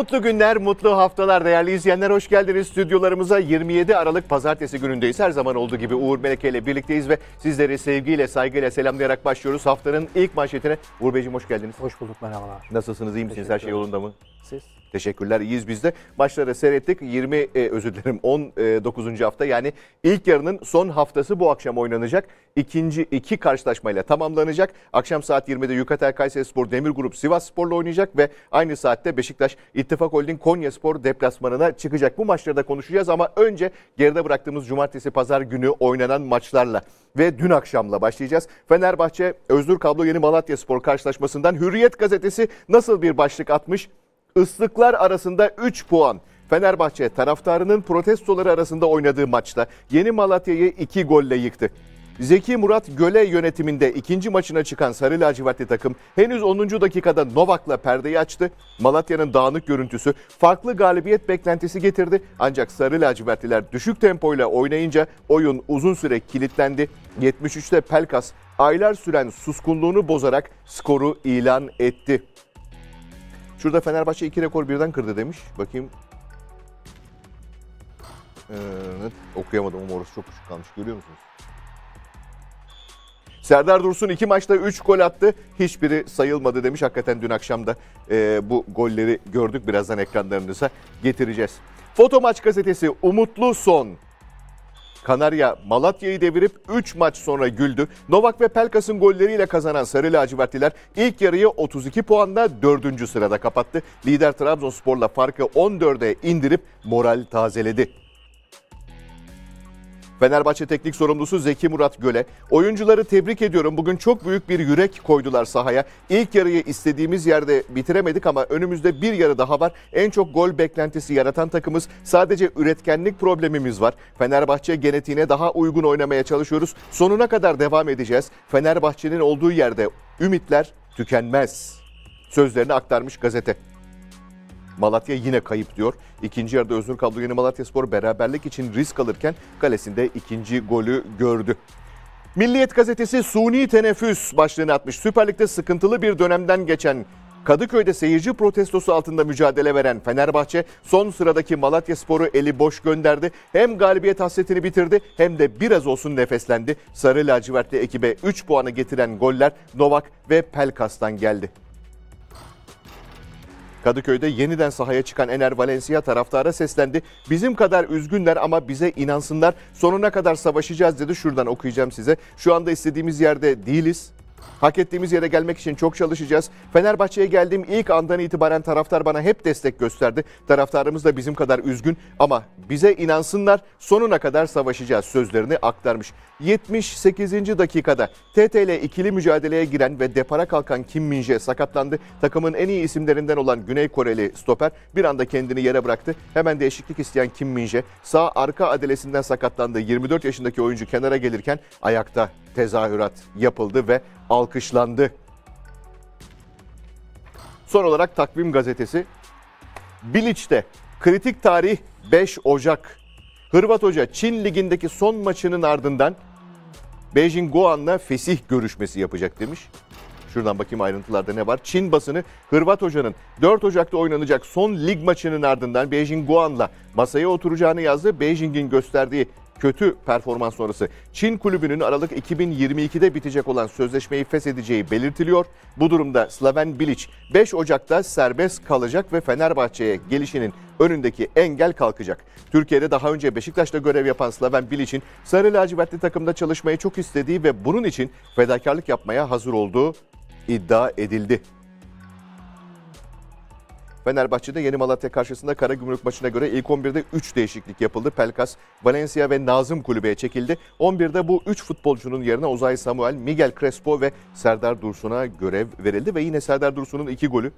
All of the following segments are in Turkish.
Mutlu günler, mutlu haftalar değerli izleyenler. Hoş geldiniz stüdyolarımıza. 27 Aralık Pazartesi günündeyiz. Her zaman olduğu gibi Uğur Meleke ile birlikteyiz ve sizleri sevgiyle, saygıyla selamlayarak başlıyoruz. Haftanın ilk manşetine. Uğur Beyciğim hoş geldiniz. Hoş bulduk, merhabalar. Nasılsınız, iyi misiniz? Her şey yolunda mı? Siz? Teşekkürler. İyiyiz biz de. Maçları seyrettik. 20 e, özür dilerim 19. E, hafta yani ilk yarının son haftası bu akşam oynanacak. İkinci iki karşılaşmayla tamamlanacak. Akşam saat 20'de Yukatel Kayseri Spor Demir Grup Sivas Spor'la oynayacak ve aynı saatte Beşiktaş İttifak Holding Konya Spor deplasmanına çıkacak. Bu maçları da konuşacağız ama önce geride bıraktığımız cumartesi pazar günü oynanan maçlarla ve dün akşamla başlayacağız. Fenerbahçe Özgür Kablo Yeni Malatya Spor karşılaşmasından Hürriyet gazetesi nasıl bir başlık atmış Islıklar arasında 3 puan. Fenerbahçe taraftarının protestoları arasında oynadığı maçta Yeni Malatya'yı 2 golle yıktı. Zeki Murat Göle yönetiminde ikinci maçına çıkan Sarı Lacivertli takım henüz 10. dakikada Novak'la perdeyi açtı. Malatya'nın dağınık görüntüsü farklı galibiyet beklentisi getirdi. Ancak Sarı Lacivertliler düşük tempoyla oynayınca oyun uzun süre kilitlendi. 73'te Pelkas aylar süren suskunluğunu bozarak skoru ilan etti. Şurada Fenerbahçe iki rekor birden kırdı demiş. Bakayım. Ee, okuyamadım ama orası çok küçük kalmış. Görüyor musunuz? Serdar Dursun iki maçta üç gol attı. Hiçbiri sayılmadı demiş. Hakikaten dün akşam da e, bu golleri gördük. Birazdan ekranlarınıza getireceğiz. Foto Maç gazetesi Umutlu Son Kanarya Malatya'yı devirip 3 maç sonra güldü. Novak ve Pelkas'ın golleriyle kazanan Sarı Lacivertliler ilk yarıyı 32 puanla 4. sırada kapattı. Lider Trabzonspor'la farkı 14'e indirip moral tazeledi. Fenerbahçe teknik sorumlusu Zeki Murat Göle. Oyuncuları tebrik ediyorum. Bugün çok büyük bir yürek koydular sahaya. İlk yarıyı istediğimiz yerde bitiremedik ama önümüzde bir yarı daha var. En çok gol beklentisi yaratan takımız. Sadece üretkenlik problemimiz var. Fenerbahçe genetiğine daha uygun oynamaya çalışıyoruz. Sonuna kadar devam edeceğiz. Fenerbahçe'nin olduğu yerde ümitler tükenmez. Sözlerini aktarmış gazete. Malatya yine kayıp diyor. İkinci yarıda özür Kablo yeni Malatya Spor beraberlik için risk alırken kalesinde ikinci golü gördü. Milliyet gazetesi suni teneffüs başlığını atmış. Süper Lig'de sıkıntılı bir dönemden geçen Kadıköy'de seyirci protestosu altında mücadele veren Fenerbahçe son sıradaki Malatya Sporu eli boş gönderdi. Hem galibiyet hasretini bitirdi hem de biraz olsun nefeslendi. Sarı lacivertli ekibe 3 puanı getiren goller Novak ve Pelkas'tan geldi. Kadıköy'de yeniden sahaya çıkan Ener Valencia taraftara seslendi. Bizim kadar üzgünler ama bize inansınlar. Sonuna kadar savaşacağız dedi. Şuradan okuyacağım size. Şu anda istediğimiz yerde değiliz. Hak ettiğimiz yere gelmek için çok çalışacağız. Fenerbahçe'ye geldiğim ilk andan itibaren taraftar bana hep destek gösterdi. Taraftarımız da bizim kadar üzgün ama bize inansınlar sonuna kadar savaşacağız sözlerini aktarmış. 78. dakikada TT ile ikili mücadeleye giren ve depara kalkan Kim Minje sakatlandı. Takımın en iyi isimlerinden olan Güney Koreli stoper bir anda kendini yere bıraktı. Hemen değişiklik isteyen Kim Minje sağ arka adelesinden sakatlandı. 24 yaşındaki oyuncu kenara gelirken ayakta tezahürat yapıldı ve alkışlandı. Son olarak Takvim Gazetesi. Bilic'te kritik tarih 5 Ocak. Hırvat Hoca Çin Ligi'ndeki son maçının ardından Beijing Guan'la fesih görüşmesi yapacak demiş. Şuradan bakayım ayrıntılarda ne var. Çin basını Hırvat Hoca'nın 4 Ocak'ta oynanacak son lig maçının ardından Beijing Guan'la masaya oturacağını yazdı. Beijing'in gösterdiği kötü performans sonrası Çin kulübünün Aralık 2022'de bitecek olan sözleşmeyi feshedeceği belirtiliyor. Bu durumda Slaven Bilic 5 Ocak'ta serbest kalacak ve Fenerbahçe'ye gelişinin önündeki engel kalkacak. Türkiye'de daha önce Beşiktaş'ta görev yapan Slaven Bilic'in sarı lacivertli takımda çalışmayı çok istediği ve bunun için fedakarlık yapmaya hazır olduğu iddia edildi. Fenerbahçe'de Yeni Malatya karşısında Kara Gümrük maçına göre ilk 11'de 3 değişiklik yapıldı. Pelkas, Valencia ve Nazım kulübeye çekildi. 11'de bu 3 futbolcunun yerine Ozay Samuel, Miguel Crespo ve Serdar Dursun'a görev verildi ve yine Serdar Dursun'un 2 golü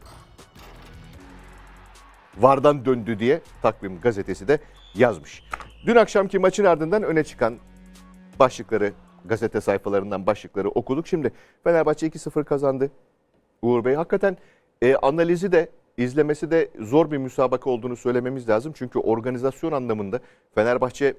vardan döndü diye takvim gazetesi de yazmış. Dün akşamki maçın ardından öne çıkan başlıkları gazete sayfalarından başlıkları okuduk. Şimdi Fenerbahçe 2-0 kazandı. Uğur Bey hakikaten e, analizi de izlemesi de zor bir müsabaka olduğunu söylememiz lazım. Çünkü organizasyon anlamında Fenerbahçe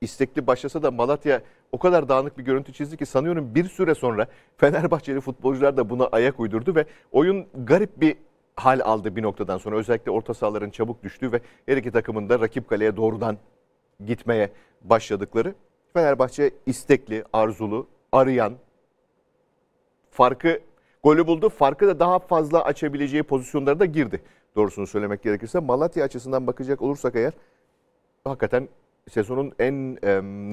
istekli başlasa da Malatya o kadar dağınık bir görüntü çizdi ki sanıyorum bir süre sonra Fenerbahçeli futbolcular da buna ayak uydurdu ve oyun garip bir hal aldı bir noktadan sonra. Özellikle orta sahaların çabuk düştüğü ve her iki takımın da rakip kaleye doğrudan gitmeye başladıkları. Fenerbahçe istekli, arzulu, arayan, farkı Golü buldu. Farkı da daha fazla açabileceği pozisyonlara da girdi. Doğrusunu söylemek gerekirse Malatya açısından bakacak olursak eğer hakikaten sezonun en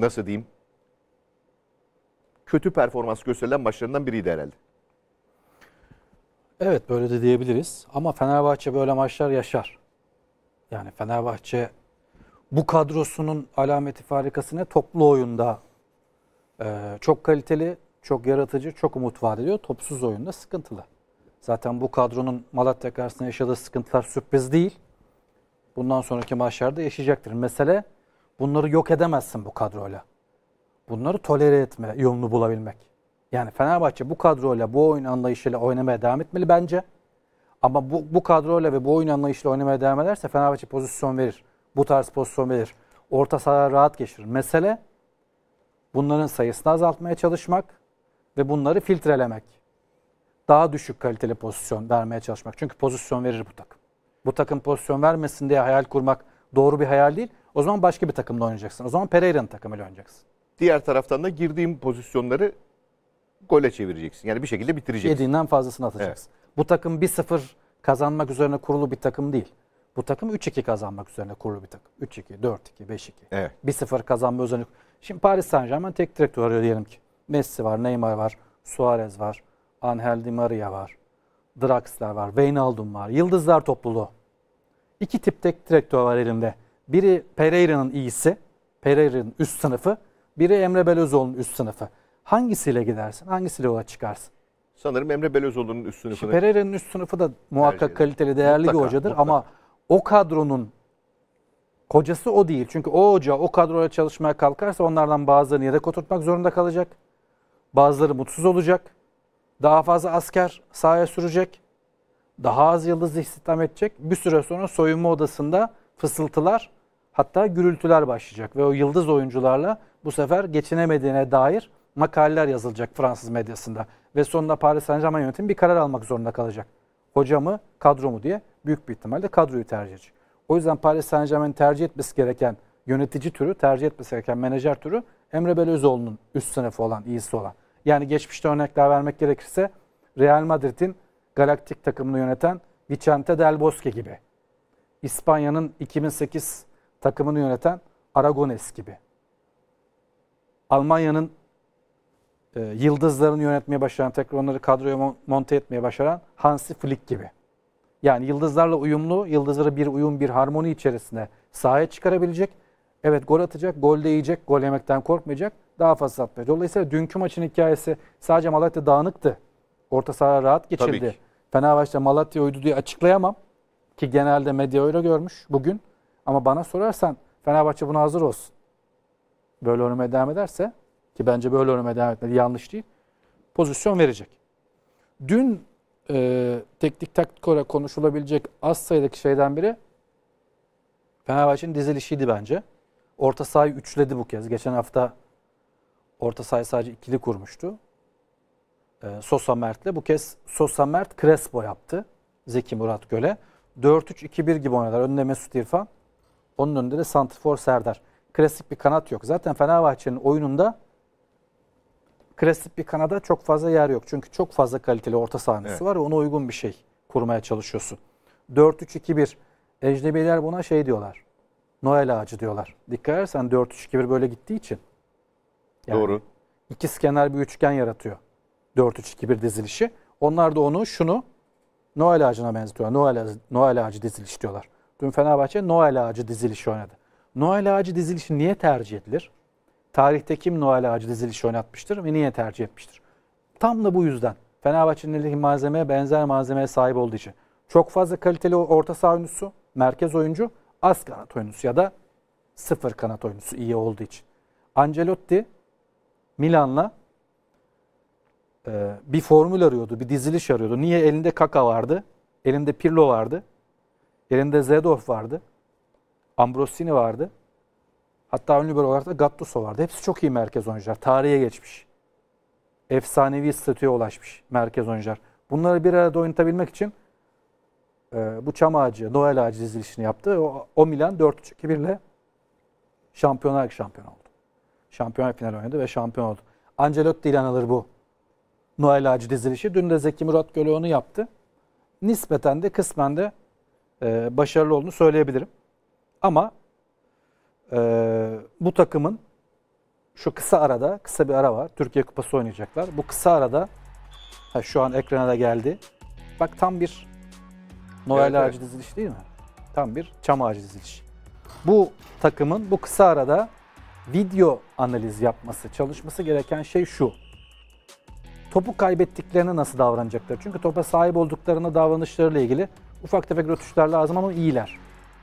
nasıl diyeyim kötü performans gösterilen maçlarından biriydi herhalde. Evet böyle de diyebiliriz ama Fenerbahçe böyle maçlar yaşar. Yani Fenerbahçe bu kadrosunun alameti farikasını toplu oyunda e, çok kaliteli çok yaratıcı, çok umut vaat ediyor. Topsuz oyunda sıkıntılı. Zaten bu kadronun Malatya karşısında yaşadığı sıkıntılar sürpriz değil. Bundan sonraki maçlarda yaşayacaktır. Mesele bunları yok edemezsin bu kadroyla. Bunları tolere etme yolunu bulabilmek. Yani Fenerbahçe bu kadroyla, bu oyun anlayışıyla oynamaya devam etmeli bence. Ama bu, bu kadroyla ve bu oyun anlayışıyla oynamaya devam ederse Fenerbahçe pozisyon verir. Bu tarz pozisyon verir. Orta sahaya rahat geçirir. Mesele bunların sayısını azaltmaya çalışmak ve bunları filtrelemek. Daha düşük kaliteli pozisyon vermeye çalışmak. Çünkü pozisyon verir bu takım. Bu takım pozisyon vermesin diye hayal kurmak doğru bir hayal değil. O zaman başka bir takımla oynayacaksın. O zaman Pereira'nın takımıyla oynayacaksın. Diğer taraftan da girdiğim pozisyonları gole çevireceksin. Yani bir şekilde bitireceksin. Yediğinden fazlasını atacaksın. Evet. Bu takım 1-0 kazanmak üzerine kurulu bir takım değil. Bu takım 3-2 kazanmak üzerine kurulu bir takım. 3-2, 4-2, 5-2. Evet. 1-0 kazanma üzerine. Şimdi Paris Saint Germain tek direktör arıyor diyelim ki. Messi var, Neymar var, Suarez var, Angel Di Maria var, Draxler var, Wijnaldum var. Yıldızlar topluluğu. İki tip tek direktör var elimde. Biri Pereira'nın iyisi, Pereira'nın üst sınıfı. Biri Emre Belözoğlu'nun üst sınıfı. Hangisiyle gidersin, hangisiyle yola çıkarsın? Sanırım Emre Belözoğlu'nun üst sınıfı. İşte Pereira'nın üst sınıfı da muhakkak kaliteli, değerli mutlaka, bir hocadır mutlaka. ama o kadronun kocası o değil. Çünkü o hoca o kadroya çalışmaya kalkarsa onlardan bazılarını yedek oturtmak zorunda kalacak. Bazıları mutsuz olacak. Daha fazla asker sahaya sürecek. Daha az yıldız istihdam edecek. Bir süre sonra soyunma odasında fısıltılar hatta gürültüler başlayacak. Ve o yıldız oyuncularla bu sefer geçinemediğine dair makaleler yazılacak Fransız medyasında. Ve sonunda Paris Saint Germain yönetimi bir karar almak zorunda kalacak. Hoca mı, kadro mu diye büyük bir ihtimalle kadroyu tercih edecek. O yüzden Paris Saint Germain'in tercih etmesi gereken yönetici türü, tercih etmesi gereken menajer türü Emre Belözoğlu'nun üst sınıfı olan, iyisi olan. Yani geçmişte örnekler vermek gerekirse Real Madrid'in galaktik takımını yöneten Vicente Del Bosque gibi. İspanya'nın 2008 takımını yöneten Aragones gibi. Almanya'nın e, yıldızlarını yönetmeye başaran, tekrar onları kadroya monte etmeye başaran Hansi Flick gibi. Yani yıldızlarla uyumlu, yıldızları bir uyum, bir harmoni içerisinde sahaya çıkarabilecek Evet gol atacak, gol de yiyecek, gol yemekten korkmayacak, daha fazla atmayacak. Dolayısıyla dünkü maçın hikayesi sadece Malatya dağınıktı. Orta saha rahat geçildi. Fenerbahçe Malatya uydu diye açıklayamam. Ki genelde medya öyle görmüş bugün. Ama bana sorarsan Fenerbahçe buna hazır olsun. Böyle oynamaya devam ederse ki bence böyle oynamaya devam etmedi yanlış değil. Pozisyon verecek. Dün e, teknik taktik olarak konuşulabilecek az sayıdaki şeyden biri Fenerbahçe'nin dizilişiydi bence. Orta sahayı üçledi bu kez. Geçen hafta orta sahayı sadece ikili kurmuştu. E, Sosa Mert'le. Bu kez Sosa Mert Crespo yaptı. Zeki Murat Göle. 4-3-2-1 gibi oynadılar. Önünde Mesut İrfan. Onun önünde de Santrfor Serdar. Klasik bir kanat yok. Zaten Fenerbahçe'nin oyununda klasik bir kanada çok fazla yer yok. Çünkü çok fazla kaliteli orta sahnesi evet. var. Ona uygun bir şey kurmaya çalışıyorsun. 4-3-2-1. Ecnebiler buna şey diyorlar. Noel ağacı diyorlar. Dikkat edersen 4-3-2-1 böyle gittiği için. Yani Doğru. İkiz kenar bir üçgen yaratıyor. 4-3-2-1 dizilişi. Onlar da onu şunu Noel ağacına benzetiyorlar. Noel, Noel ağacı diziliş diyorlar. Dün Fenerbahçe Noel ağacı dizilişi oynadı. Noel ağacı dizilişi niye tercih edilir? Tarihte kim Noel ağacı dizilişi oynatmıştır ve niye tercih etmiştir? Tam da bu yüzden. Fenerbahçe'nin elindeki malzemeye benzer malzemeye sahip olduğu için. Çok fazla kaliteli orta saha oyuncusu, merkez oyuncu az kanat oyuncusu ya da sıfır kanat oyuncusu iyi olduğu için. Ancelotti Milan'la e, bir formül arıyordu, bir diziliş arıyordu. Niye elinde Kaka vardı, elinde Pirlo vardı, elinde Zedorf vardı, Ambrosini vardı. Hatta ünlü bir olarak da Gattuso vardı. Hepsi çok iyi merkez oyuncular. Tarihe geçmiş. Efsanevi statüye ulaşmış merkez oyuncular. Bunları bir arada oynatabilmek için e, bu çam ağacı, Noel ağacı dizilişini yaptı. O, o Milan 4-3-2-1 ile şampiyonlar şampiyon oldu. Şampiyonlar final oynadı ve şampiyon oldu. Ancelotti ile anılır bu Noel ağacı dizilişi. Dün de Zeki Murat Göle onu yaptı. Nispeten de kısmen de e, başarılı olduğunu söyleyebilirim. Ama e, bu takımın şu kısa arada, kısa bir ara var. Türkiye Kupası oynayacaklar. Bu kısa arada ha, şu an ekrana da geldi. Bak tam bir Noel evet, ağacı evet. diziliş değil mi? Tam bir çam ağacı diziliş. Bu takımın bu kısa arada video analiz yapması, çalışması gereken şey şu. Topu kaybettiklerine nasıl davranacaklar? Çünkü topa sahip olduklarına davranışlarıyla ilgili ufak tefek rötuşlar lazım ama iyiler.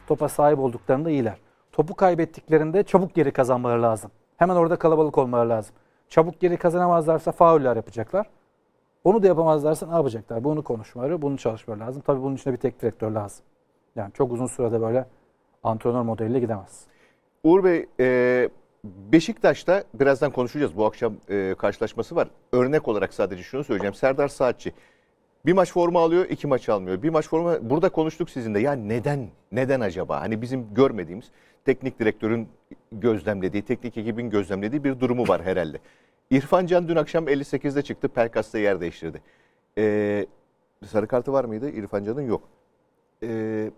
Topa sahip olduklarında iyiler. Topu kaybettiklerinde çabuk geri kazanmaları lazım. Hemen orada kalabalık olmaları lazım. Çabuk geri kazanamazlarsa fauller yapacaklar. Onu da yapamazlarsa ne yapacaklar? Bunu konuşmaları, bunu çalışmaları lazım. Tabii bunun için de bir tek direktör lazım. Yani çok uzun sürede böyle antrenör modeliyle gidemez. Uğur Bey, e, Beşiktaş'ta birazdan konuşacağız. Bu akşam e, karşılaşması var. Örnek olarak sadece şunu söyleyeceğim. Serdar Saatçi bir maç forma alıyor, iki maç almıyor. Bir maç forma burada konuştuk sizinle. Ya neden? Neden acaba? Hani bizim görmediğimiz teknik direktörün gözlemlediği, teknik ekibin gözlemlediği bir durumu var herhalde. İrfan Can dün akşam 58'de çıktı. Pelkas'ta yer değiştirdi. Ee, sarı kartı var mıydı? İrfan Can'ın yok. Ee,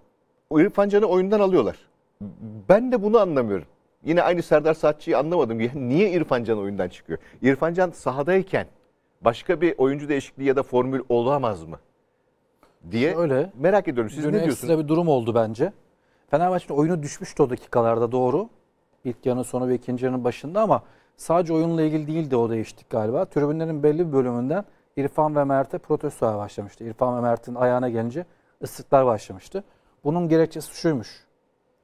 İrfan Can'ı oyundan alıyorlar. Ben de bunu anlamıyorum. Yine aynı Serdar Saatçı'yı anlamadım. niye İrfan Can oyundan çıkıyor? İrfan Can sahadayken başka bir oyuncu değişikliği ya da formül olamaz mı? diye Öyle. merak ediyorum. Siz Dün ne diyorsunuz? Ekstra bir durum oldu bence. Fenerbahçe'nin oyunu düşmüştü o dakikalarda doğru. İlk yarının sonu ve ikinci yarının başında ama sadece oyunla ilgili değil de o değişiklik galiba. Tribünlerin belli bir bölümünden İrfan ve Mert'e protestoya başlamıştı. İrfan ve Mert'in ayağına gelince ıslıklar başlamıştı. Bunun gerekçesi şuymuş.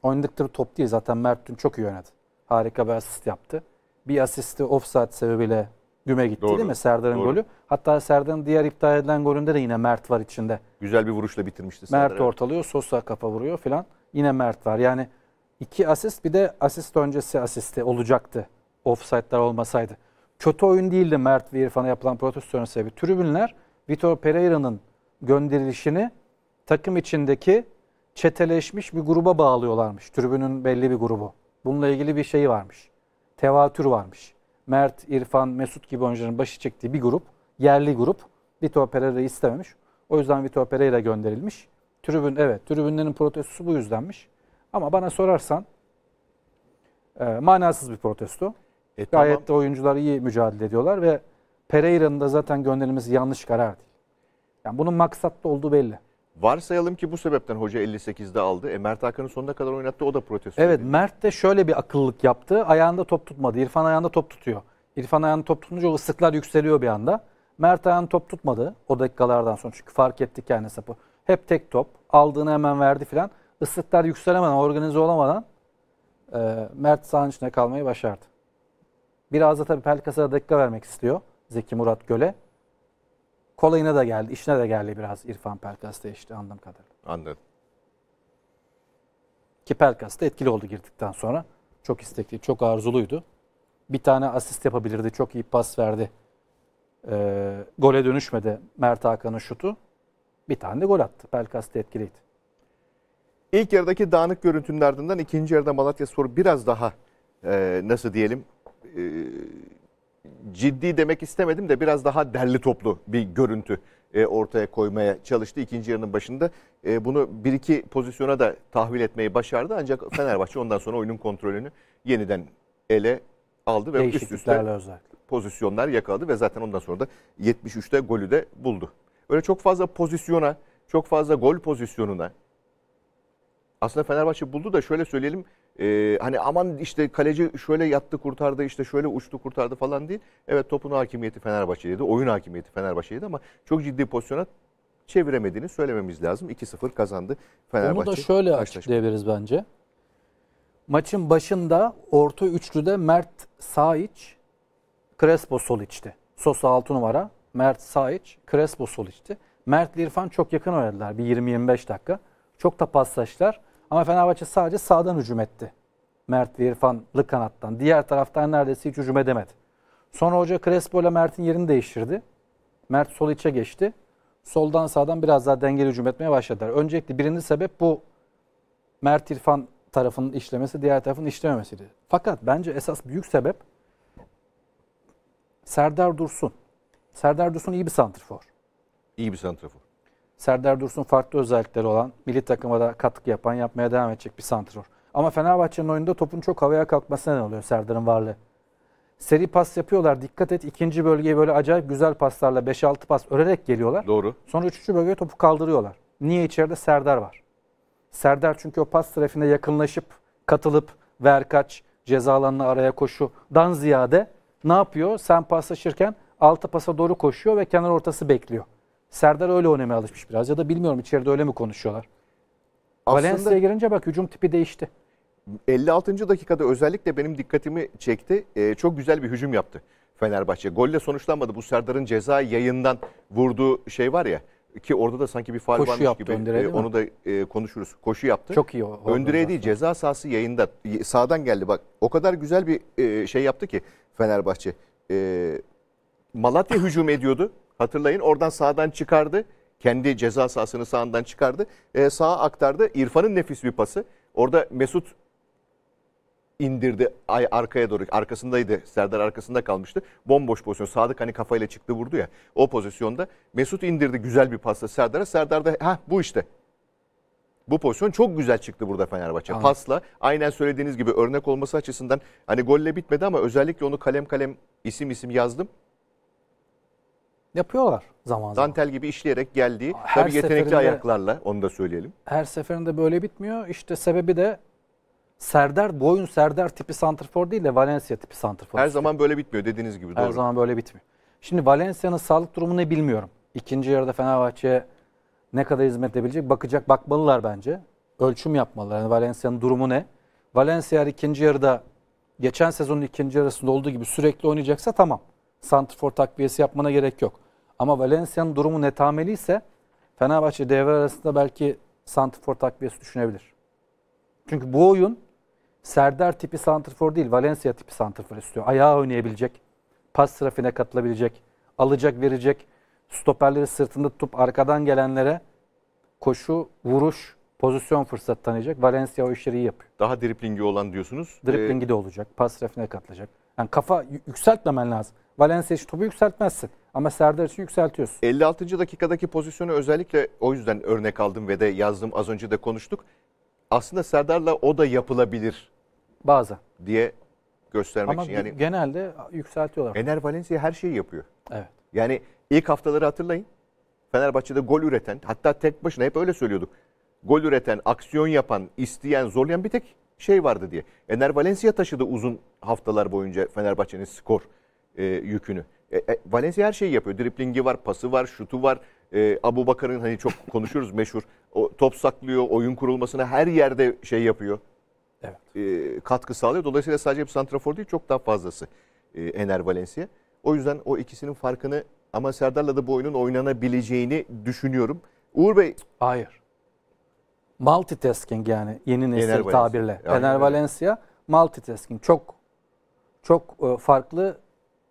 Oynadıkları top değil zaten Mert dün çok iyi oynadı. Harika bir asist yaptı. Bir asisti offside sebebiyle güme gitti Doğru. değil mi Serdar'ın golü? Hatta Serdar'ın diğer iptal edilen golünde de yine Mert var içinde. Güzel bir vuruşla bitirmişti Serdar. Mert ortalıyor, Sosa kafa vuruyor filan. Yine Mert var. Yani iki asist bir de asist öncesi asisti olacaktı offside'lar olmasaydı. Kötü oyun değildi Mert ve İrfan'a yapılan protestonun sebebi. Tribünler Vitor Pereira'nın gönderilişini takım içindeki çeteleşmiş bir gruba bağlıyorlarmış. Tribünün belli bir grubu. Bununla ilgili bir şey varmış. Tevatür varmış. Mert, İrfan, Mesut gibi oyuncuların başı çektiği bir grup, yerli grup Vitor Pereira istememiş. O yüzden Vitor Pereira gönderilmiş. Tribün evet, tribünlerin protestosu bu yüzdenmiş. Ama bana sorarsan e, manasız bir protesto. E, Gayet tamam. de oyuncular iyi mücadele ediyorlar ve Pereira'nın da zaten gönderilmesi yanlış karar değil. Yani bunun maksatlı olduğu belli. Varsayalım ki bu sebepten hoca 58'de aldı. E, Mert Hakan'ın sonuna kadar oynattı o da protesto Evet edildi. Mert de şöyle bir akıllık yaptı. Ayağında top tutmadı. İrfan ayağında top tutuyor. İrfan ayağında top tutunca o ıslıklar yükseliyor bir anda. Mert ayağını top tutmadı o dakikalardan sonra. Çünkü fark etti kendi sapı. Hep tek top. Aldığını hemen verdi filan. Islıklar yükselemeden, organize olamadan e, Mert sahanın içine kalmayı başardı. Biraz da tabii Pelkas'a dakika vermek istiyor Zeki Murat Göl'e. Kolayına da geldi, işine de geldi biraz İrfan Pelkas'ta işte anladığım kadarıyla. Anladım. Ki Pelkas da etkili oldu girdikten sonra. Çok istekli, çok arzuluydu. Bir tane asist yapabilirdi, çok iyi pas verdi. Ee, gole dönüşmedi Mert Hakan'ın şutu. Bir tane de gol attı. Pelkas da etkiliydi. İlk yarıdaki dağınık görüntünün ardından ikinci yarıda Malatya Spor biraz daha e, nasıl diyelim e, ciddi demek istemedim de biraz daha derli toplu bir görüntü e, ortaya koymaya çalıştı. ikinci yarının başında e, bunu bir iki pozisyona da tahvil etmeyi başardı. Ancak Fenerbahçe ondan sonra oyunun kontrolünü yeniden ele aldı ve üst üste pozisyonlar yakaladı ve zaten ondan sonra da 73'te golü de buldu. Öyle çok fazla pozisyona, çok fazla gol pozisyonuna aslında Fenerbahçe buldu da şöyle söyleyelim e, hani aman işte kaleci şöyle yattı kurtardı işte şöyle uçtu kurtardı falan değil. Evet topun hakimiyeti Fenerbahçe'deydi. Oyun hakimiyeti Fenerbahçe'deydi ama çok ciddi pozisyona çeviremediğini söylememiz lazım. 2-0 kazandı Fenerbahçe. Onu da şöyle açıklayabiliriz bence. Maçın başında orta üçlüde Mert sağ iç, Crespo sol içti. Sosa 6 numara, Mert sağ iç, Crespo sol içti. Mert ile İrfan çok yakın oynadılar bir 20-25 dakika. Çok da paslaştılar. Ama Fenerbahçe sadece sağdan hücum etti. Mert ve İrfan'lı kanattan. Diğer taraftan neredeyse hiç hücum edemedi. Sonra hoca Crespo ile Mert'in yerini değiştirdi. Mert sol içe geçti. Soldan sağdan biraz daha dengeli hücum etmeye başladılar. Öncelikle birinci sebep bu Mert İrfan tarafının işlemesi, diğer tarafın işlememesiydi. Fakat bence esas büyük sebep Serdar Dursun. Serdar Dursun iyi bir santrifor. İyi bir santrafor. Serdar Dursun farklı özellikleri olan, milli takıma da katkı yapan, yapmaya devam edecek bir santror. Ama Fenerbahçe'nin oyunda topun çok havaya kalkmasına neden oluyor Serdar'ın varlığı. Seri pas yapıyorlar. Dikkat et ikinci bölgeye böyle acayip güzel paslarla 5-6 pas örerek geliyorlar. Doğru. Sonra üçüncü bölgeye topu kaldırıyorlar. Niye içeride Serdar var? Serdar çünkü o pas trafiğine yakınlaşıp, katılıp, ver kaç, ceza alanına araya koşudan ziyade ne yapıyor? Sen paslaşırken altı pasa doğru koşuyor ve kenar ortası bekliyor. Serdar öyle oynamaya alışmış biraz ya da bilmiyorum içeride öyle mi konuşuyorlar. Valencia'ya girince bak hücum tipi değişti. 56. dakikada özellikle benim dikkatimi çekti. Ee, çok güzel bir hücum yaptı Fenerbahçe. Golle sonuçlanmadı. Bu Serdar'ın ceza yayından vurduğu şey var ya ki orada da sanki bir faal Koşu varmış yaptı, gibi. Ee, onu da e, konuşuruz. Koşu yaptı. Çok iyi o. Öndüreği değil ceza sahası yayında. Sağdan geldi bak. O kadar güzel bir e, şey yaptı ki Fenerbahçe. E, Malatya hücum ediyordu. Hatırlayın oradan sağdan çıkardı. Kendi ceza sahasını sağından çıkardı. E, sağa aktardı. İrfan'ın nefis bir pası. Orada Mesut indirdi ay arkaya doğru. Arkasındaydı. Serdar arkasında kalmıştı. Bomboş pozisyon. Sadık hani kafayla çıktı vurdu ya. O pozisyonda Mesut indirdi güzel bir pasla Serdar'a. Serdar da ha bu işte. Bu pozisyon çok güzel çıktı burada Fenerbahçe. Anladım. Pasla aynen söylediğiniz gibi örnek olması açısından hani golle bitmedi ama özellikle onu kalem kalem isim isim yazdım. Yapıyorlar zaman zaman. Dantel gibi işleyerek geldiği her tabii yetenekli ayaklarla onu da söyleyelim. Her seferinde böyle bitmiyor. İşte sebebi de Serdar boyun Serdar tipi santrfor değil de Valencia tipi santrfor. Her zaman böyle bitmiyor dediğiniz gibi her doğru. Her zaman böyle bitmiyor. Şimdi Valencia'nın sağlık durumu ne bilmiyorum. İkinci yarıda Fenerbahçe ne kadar hizmet edebilecek bakacak bakmalılar bence. Ölçüm yapmalılar. Yani Valencia'nın durumu ne? Valencia ikinci yarıda geçen sezonun ikinci yarısında olduğu gibi sürekli oynayacaksa tamam. Santrfor takviyesi yapmana gerek yok. Ama Valencia'nın durumu netameli ise Fenerbahçe devre arasında belki Santifor takviyesi düşünebilir. Çünkü bu oyun Serdar tipi Santifor değil Valencia tipi Santifor istiyor. Ayağı oynayabilecek, pas trafiğine katılabilecek, alacak verecek, stoperleri sırtında tutup arkadan gelenlere koşu, vuruş, pozisyon fırsat tanıyacak. Valencia o işleri iyi yapıyor. Daha driplingi olan diyorsunuz. Driplingi ee... de olacak. Pas trafiğine katılacak. Yani kafa yükseltmemen lazım. Valencia hiç topu yükseltmezsin. Ama Serdar için yükseltiyorsun. 56. dakikadaki pozisyonu özellikle o yüzden örnek aldım ve de yazdım az önce de konuştuk. Aslında Serdar'la o da yapılabilir. Bazı. Diye göstermek Ama için. Yani genelde yükseltiyorlar. Ener Valencia her şeyi yapıyor. Evet. Yani ilk haftaları hatırlayın. Fenerbahçe'de gol üreten, hatta tek başına hep öyle söylüyorduk. Gol üreten, aksiyon yapan, isteyen, zorlayan bir tek şey vardı diye. Ener Valencia taşıdı uzun haftalar boyunca Fenerbahçe'nin skor e, yükünü. E, e, Valencia her şeyi yapıyor. Driplingi var, pası var, şutu var. E, Abu Bakar'ın hani çok konuşuyoruz meşhur. O, top saklıyor, oyun kurulmasına her yerde şey yapıyor. Evet. E, katkı sağlıyor. Dolayısıyla sadece bir santrafor değil çok daha fazlası e, Ener Valencia. O yüzden o ikisinin farkını ama Serdar'la da bu oyunun oynanabileceğini düşünüyorum. Uğur Bey. Hayır. Multitasking yani yeni nesil Ener tabirle. Valencia. Ener Valencia multitasking çok çok e, farklı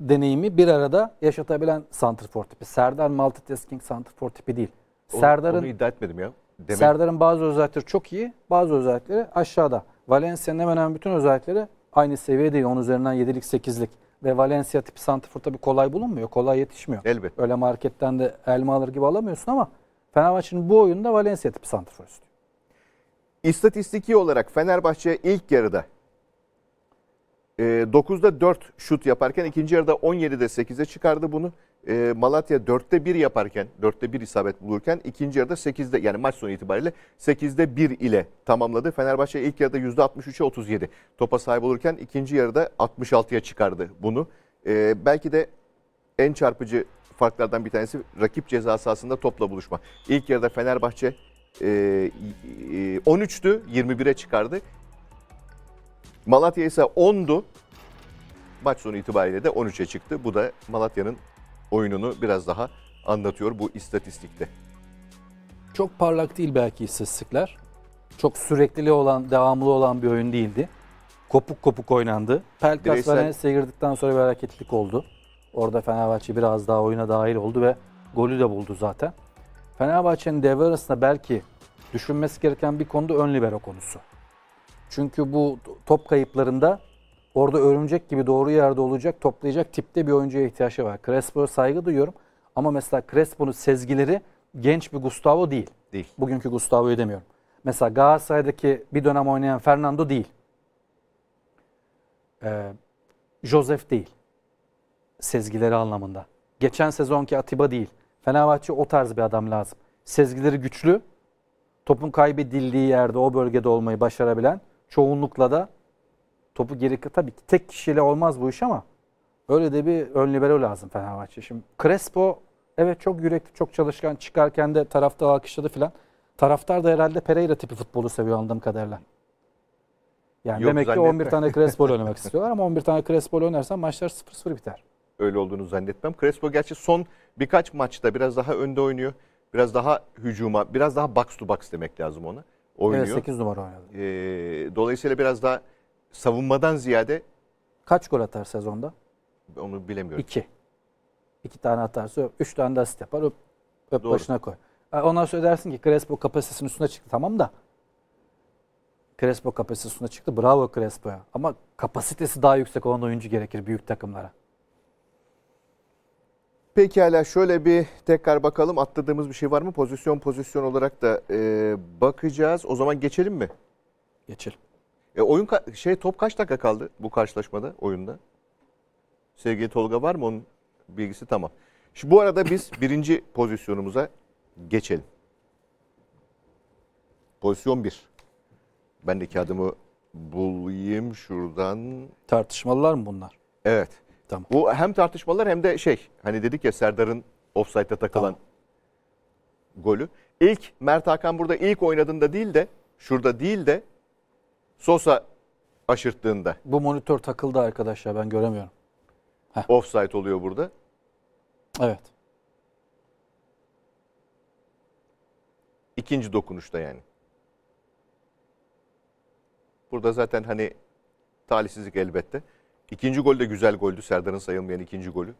deneyimi bir arada yaşatabilen santrfor tipi. Serdar multitasking santrfor tipi değil. Serdar'ın iddia etmedim ya. Demek. Serdar'ın bazı özellikleri çok iyi, bazı özellikleri aşağıda. Valencia'nın hemen hemen bütün özellikleri aynı seviyede değil. Onun üzerinden 7'lik 8'lik. Ve Valencia tipi santrfor tabii kolay bulunmuyor. Kolay yetişmiyor. Elbet. Öyle marketten de elma alır gibi alamıyorsun ama Fenerbahçe'nin bu oyunda Valencia tipi santrfor istiyor. İstatistiki olarak Fenerbahçe ilk yarıda e, 9'da 4 şut yaparken ikinci yarıda 17'de 8'e çıkardı bunu. E, Malatya 4'te 1 yaparken, 4'te 1 isabet bulurken ikinci yarıda 8'de yani maç sonu itibariyle 8'de 1 ile tamamladı. Fenerbahçe ilk yarıda %63'e 37 topa sahip olurken ikinci yarıda 66'ya çıkardı bunu. E, belki de en çarpıcı farklardan bir tanesi rakip ceza sahasında topla buluşma. İlk yarıda Fenerbahçe e, e, 13'tü 21'e çıkardı. Malatya ise 10'du. Maç sonu itibariyle de 13'e çıktı. Bu da Malatya'nın oyununu biraz daha anlatıyor bu istatistikte. Çok parlak değil belki istatistikler. Çok sürekli olan, devamlı olan bir oyun değildi. Kopuk kopuk oynandı. Pelkas Bireysel... girdikten sonra bir hareketlilik oldu. Orada Fenerbahçe biraz daha oyuna dahil oldu ve golü de buldu zaten. Fenerbahçe'nin devre arasında belki düşünmesi gereken bir konuda ön libero konusu. Çünkü bu top kayıplarında orada örümcek gibi doğru yerde olacak, toplayacak tipte bir oyuncuya ihtiyaç var. Crespo'ya saygı duyuyorum ama mesela Crespo'nun sezgileri genç bir Gustavo değil. Değil. Bugünkü Gustavo'yu demiyorum. Mesela Galatasaray'daki bir dönem oynayan Fernando değil. Ee, Joseph değil. Sezgileri anlamında. Geçen sezonki Atiba değil. Fenerbahçe o tarz bir adam lazım. Sezgileri güçlü, topun kaybedildiği yerde o bölgede olmayı başarabilen çoğunlukla da topu geri tabii ki tek kişiyle olmaz bu iş ama öyle de bir ön libero lazım Fenerbahçe. Şimdi Crespo evet çok yürekli, çok çalışkan çıkarken de tarafta alkışladı filan. Taraftar da herhalde Pereira tipi futbolu seviyor anladığım kadarıyla. Yani Yok, demek zannetme. ki 11 tane Crespo oynamak istiyorlar ama 11 tane Crespo oynarsan maçlar 0-0 biter. Öyle olduğunu zannetmem. Crespo gerçi son birkaç maçta biraz daha önde oynuyor. Biraz daha hücuma, biraz daha box to box demek lazım ona oynuyor. Evet 8 numara oynadı. E, dolayısıyla biraz daha savunmadan ziyade Kaç gol atar sezonda? onu bilemiyorum. 2. 2 tane atarsa 3 tane de asist yapar. Öp, öp başına koy. E, Ondan sonra dersin ki Crespo kapasitesinin üstüne çıktı tamam da. Crespo kapasitesinin üstüne çıktı. Bravo Crespo'ya. Ama kapasitesi daha yüksek olan oyuncu gerekir büyük takımlara. Pekala şöyle bir tekrar bakalım atladığımız bir şey var mı? Pozisyon pozisyon olarak da e, bakacağız. O zaman geçelim mi? Geçelim. E, oyun şey top kaç dakika kaldı bu karşılaşmada oyunda? Sevgili Tolga var mı onun bilgisi tamam. Şimdi bu arada biz birinci pozisyonumuza geçelim. Pozisyon bir. Ben de kağıdımı bulayım şuradan. Tartışmalılar mı bunlar? Evet. Tamam. Bu hem tartışmalar hem de şey hani dedik ya Serdar'ın offside'da takılan tamam. golü. İlk Mert Hakan burada ilk oynadığında değil de şurada değil de Sosa aşırttığında. Bu monitör takıldı arkadaşlar ben göremiyorum. Heh. Offside oluyor burada. Evet. İkinci dokunuşta yani. Burada zaten hani talihsizlik elbette. İkinci gol de güzel goldü. Serdar'ın sayılmayan ikinci golü.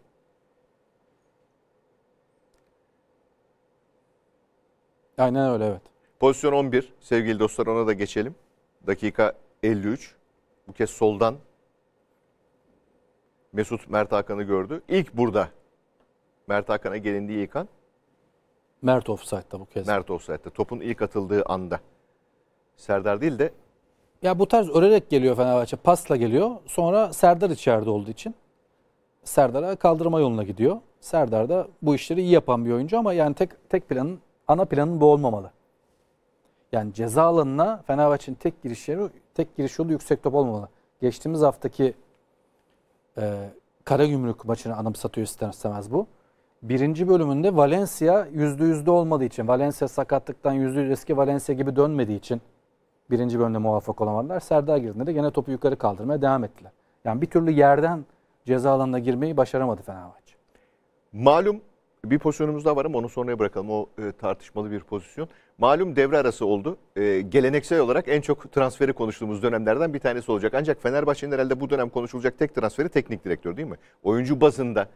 Aynen öyle evet. Pozisyon 11. Sevgili dostlar ona da geçelim. Dakika 53. Bu kez soldan Mesut Mert Hakan'ı gördü. İlk burada Mert Hakan'a gelindiği ilk an. Mert offside'da bu kez. Mert offside'da. Topun ilk atıldığı anda. Serdar değil de ya bu tarz örerek geliyor Fenerbahçe. Pasla geliyor. Sonra Serdar içeride olduğu için. Serdar'a kaldırma yoluna gidiyor. Serdar da bu işleri iyi yapan bir oyuncu ama yani tek tek planın ana planın bu olmamalı. Yani ceza alanına Fenerbahçe'nin tek giriş yeri, tek giriş yolu yüksek top olmamalı. Geçtiğimiz haftaki e, Karagümrük maçını anımsatıyor ister istemez bu. Birinci bölümünde Valencia yüzde yüzde olmadığı için, Valencia sakatlıktan yüzde yüz eski Valencia gibi dönmediği için birinci bölümde muvaffak olamadılar. Serdar girdiğinde de gene topu yukarı kaldırmaya devam ettiler. Yani bir türlü yerden ceza alanına girmeyi başaramadı Fenerbahçe. Malum bir pozisyonumuz daha var ama onu sonraya bırakalım. O e, tartışmalı bir pozisyon. Malum devre arası oldu. E, geleneksel olarak en çok transferi konuştuğumuz dönemlerden bir tanesi olacak. Ancak Fenerbahçe'nin herhalde bu dönem konuşulacak tek transferi teknik direktör değil mi? Oyuncu bazında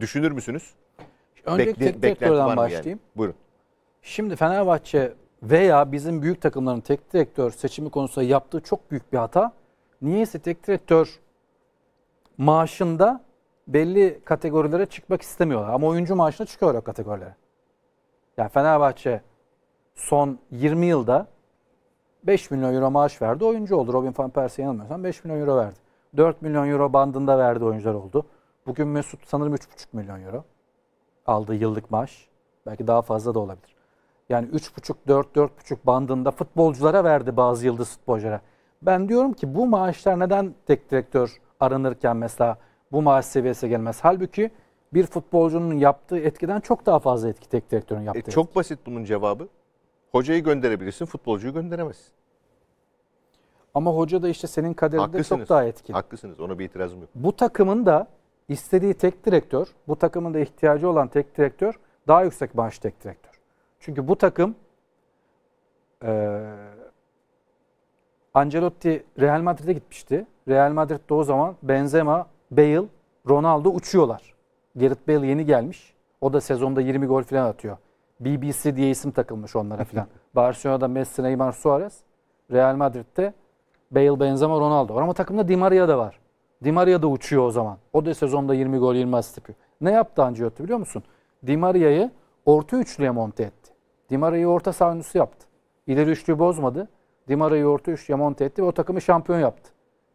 düşünür müsünüz? önce Bekle, teknik direktörden başlayayım. Yani. Buyurun. Şimdi Fenerbahçe veya bizim büyük takımların tek direktör seçimi konusunda yaptığı çok büyük bir hata. Niyeyse tek direktör maaşında belli kategorilere çıkmak istemiyorlar. Ama oyuncu maaşına çıkıyor o kategorilere. Yani Fenerbahçe son 20 yılda 5 milyon euro maaş verdi oyuncu oldu. Robin van Persie yanılmıyorsam 5 milyon euro verdi. 4 milyon euro bandında verdi oyuncular oldu. Bugün Mesut sanırım 3,5 milyon euro aldığı yıllık maaş. Belki daha fazla da olabilir. Yani 3,5-4-4,5 bandında futbolculara verdi bazı yıldız futbolculara. Ben diyorum ki bu maaşlar neden tek direktör aranırken mesela bu maaş seviyesi gelmez? Halbuki bir futbolcunun yaptığı etkiden çok daha fazla etki tek direktörün yaptığı. E, çok etki. basit bunun cevabı. Hocayı gönderebilirsin, futbolcuyu gönderemezsin. Ama hoca da işte senin kaderinde haklısınız, çok daha etkili. Haklısınız. Ona bir itirazım yok. Bu takımın da istediği tek direktör, bu takımın da ihtiyacı olan tek direktör daha yüksek maaş tek direktör. Çünkü bu takım e, Ancelotti Real Madrid'e gitmişti. Real Madrid'de o zaman Benzema, Bale, Ronaldo uçuyorlar. Gareth Bale yeni gelmiş. O da sezonda 20 gol falan atıyor. BBC diye isim takılmış onlara falan. Barcelona'da Messi, Neymar, Suarez. Real Madrid'de Bale, Benzema, Ronaldo var. Ama takımda Di Maria da var. Di Maria da uçuyor o zaman. O da sezonda 20 gol, 20 asist yapıyor. Ne yaptı Ancelotti biliyor musun? Di Maria'yı orta üçlüye monte etti. Dimara'yı orta saha yaptı. İleri üçlüyü bozmadı. Dimara'yı orta üçlüye monte etti ve o takımı şampiyon yaptı.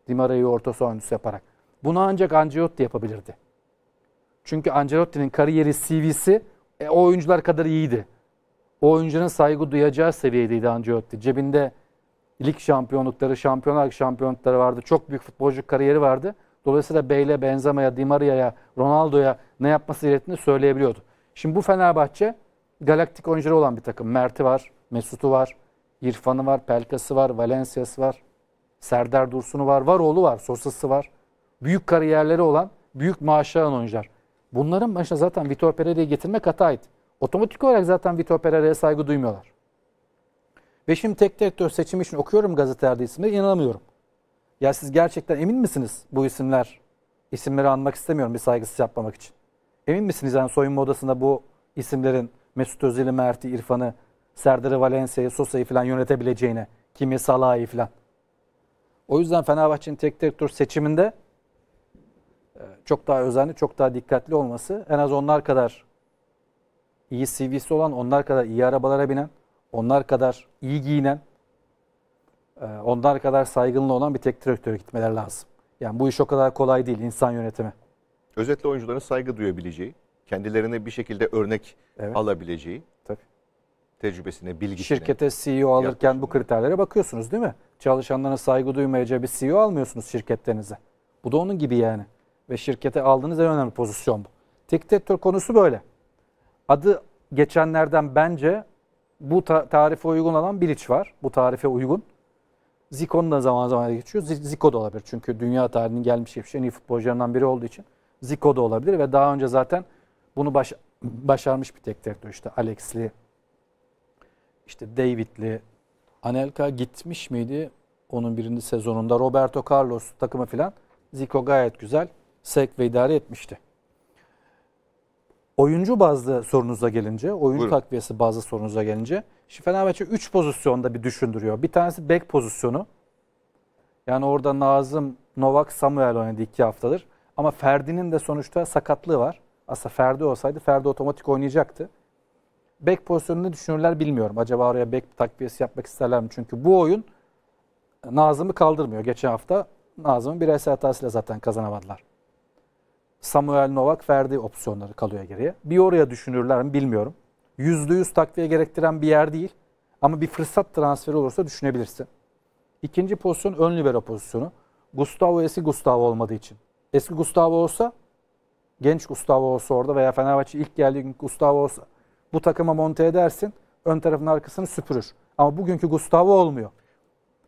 Dimara'yı orta saha yaparak. Bunu ancak Ancelotti yapabilirdi. Çünkü Ancelotti'nin kariyeri CV'si e, o oyuncular kadar iyiydi. O oyuncunun saygı duyacağı seviyedeydi Ancelotti. Cebinde lig şampiyonlukları, şampiyonlar şampiyonlukları vardı. Çok büyük futbolcu kariyeri vardı. Dolayısıyla Bey'le, Benzema'ya, Di Maria'ya, Ronaldo'ya ne yapması gerektiğini söyleyebiliyordu. Şimdi bu Fenerbahçe galaktik oyuncuları olan bir takım. Mert'i var, Mesut'u var, İrfan'ı var, Pelkas'ı var, Valencia'sı var, Serdar Dursun'u var, Varoğlu var, Sosa'sı var. Büyük kariyerleri olan, büyük maaşı alan oyuncular. Bunların başına zaten Vitor Pereira'yı getirmek hataydı. Otomatik olarak zaten Vitor Pereira'ya saygı duymuyorlar. Ve şimdi tek direktör seçimi için okuyorum gazetelerde isimleri inanamıyorum. Ya siz gerçekten emin misiniz bu isimler? İsimleri anmak istemiyorum bir saygısız yapmamak için. Emin misiniz yani soyunma odasında bu isimlerin Mesut Özil'i, Mert'i, İrfan'ı, Serdar'ı, Valencia'yı, Sosa'yı falan yönetebileceğine. Kimi, Salah'ı falan. O yüzden Fenerbahçe'nin tek direktör seçiminde e, çok daha özenli, çok daha dikkatli olması, en az onlar kadar iyi CV'si olan, onlar kadar iyi arabalara binen, onlar kadar iyi giyinen, e, onlar kadar saygınlı olan bir tek direktöre gitmeleri lazım. Yani bu iş o kadar kolay değil insan yönetimi. Özetle oyuncuların saygı duyabileceği, kendilerine bir şekilde örnek evet. alabileceği Tabii. tecrübesine, bilgisine. Şirkete CEO alırken bu kriterlere bakıyorsunuz değil mi? Çalışanlarına saygı duymayacağı bir CEO almıyorsunuz şirketlerinize. Bu da onun gibi yani. Ve şirkete aldığınız en önemli pozisyon bu. Diktatör konusu böyle. Adı geçenlerden bence bu ta tarife uygun olan Bilic var. Bu tarife uygun. Zico'nun da zaman zaman geçiyor. Zico da olabilir çünkü dünya tarihinin gelmiş geçmiş en iyi futbolcularından biri olduğu için. Zico da olabilir ve daha önce zaten bunu baş, başarmış bir tek direktör işte Alex'li, işte David'li. Anelka gitmiş miydi onun birinci sezonunda? Roberto Carlos takımı filan. Zico gayet güzel sek ve idare etmişti. Oyuncu bazlı sorunuza gelince, oyuncu Buyurun. takviyesi bazlı sorunuza gelince şimdi Fenerbahçe 3 pozisyonda bir düşündürüyor. Bir tanesi bek pozisyonu. Yani orada Nazım, Novak, Samuel oynadı iki haftadır. Ama Ferdi'nin de sonuçta sakatlığı var. Aslında Ferdi olsaydı Ferdi otomatik oynayacaktı. Bek pozisyonunu düşünürler bilmiyorum. Acaba oraya bek takviyesi yapmak isterler mi? Çünkü bu oyun Nazım'ı kaldırmıyor. Geçen hafta Nazım'ın bireysel hatasıyla zaten kazanamadılar. Samuel Novak Ferdi opsiyonları kalıyor geriye. Bir oraya düşünürler mi bilmiyorum. Yüzde yüz takviye gerektiren bir yer değil. Ama bir fırsat transferi olursa düşünebilirsin. İkinci pozisyon ön libero pozisyonu. Gustavo eski Gustavo olmadığı için. Eski Gustavo olsa genç Gustavo Osa orada veya Fenerbahçe ilk geldiği gün Gustavo Osa bu takıma monte edersin. Ön tarafın arkasını süpürür. Ama bugünkü Gustavo olmuyor.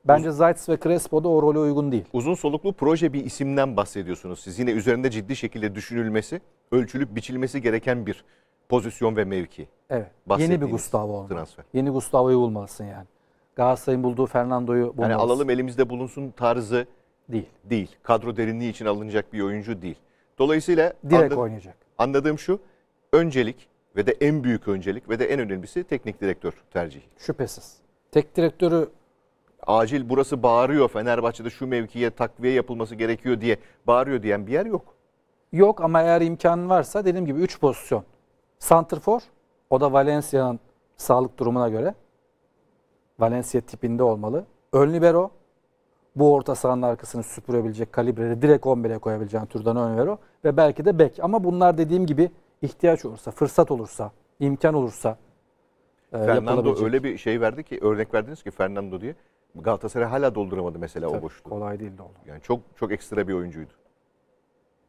Bence Zayt's ve Crespo da o role uygun değil. Uzun soluklu proje bir isimden bahsediyorsunuz siz. Yine üzerinde ciddi şekilde düşünülmesi, ölçülüp biçilmesi gereken bir pozisyon ve mevki. Evet. Yeni bir Gustavo olmalı. Transfer. Yeni Gustavo'yu bulmalısın yani. Galatasaray'ın bulduğu Fernando'yu bulmalısın. Yani alalım elimizde bulunsun tarzı değil. Değil. Kadro derinliği için alınacak bir oyuncu değil. Dolayısıyla direkt anladım, oynayacak. Anladığım şu. Öncelik ve de en büyük öncelik ve de en önemlisi teknik direktör tercihi. Şüphesiz. Tek direktörü acil burası bağırıyor Fenerbahçe'de şu mevkiye takviye yapılması gerekiyor diye bağırıyor diyen bir yer yok. Yok ama eğer imkanın varsa dediğim gibi 3 pozisyon. Santrfor o da Valencia'nın sağlık durumuna göre. Valencia tipinde olmalı. Ön libero bu orta sahanın arkasını süpürebilecek kalibrede direkt 11'e koyabileceğin türden Önvero ve belki de bek. Ama bunlar dediğim gibi ihtiyaç olursa, fırsat olursa, imkan olursa e, Fernando öyle bir şey verdi ki örnek verdiniz ki Fernando diye Galatasaray hala dolduramadı mesela Tabii, o boşluğu. Kolay değil doldu. Yani çok çok ekstra bir oyuncuydu.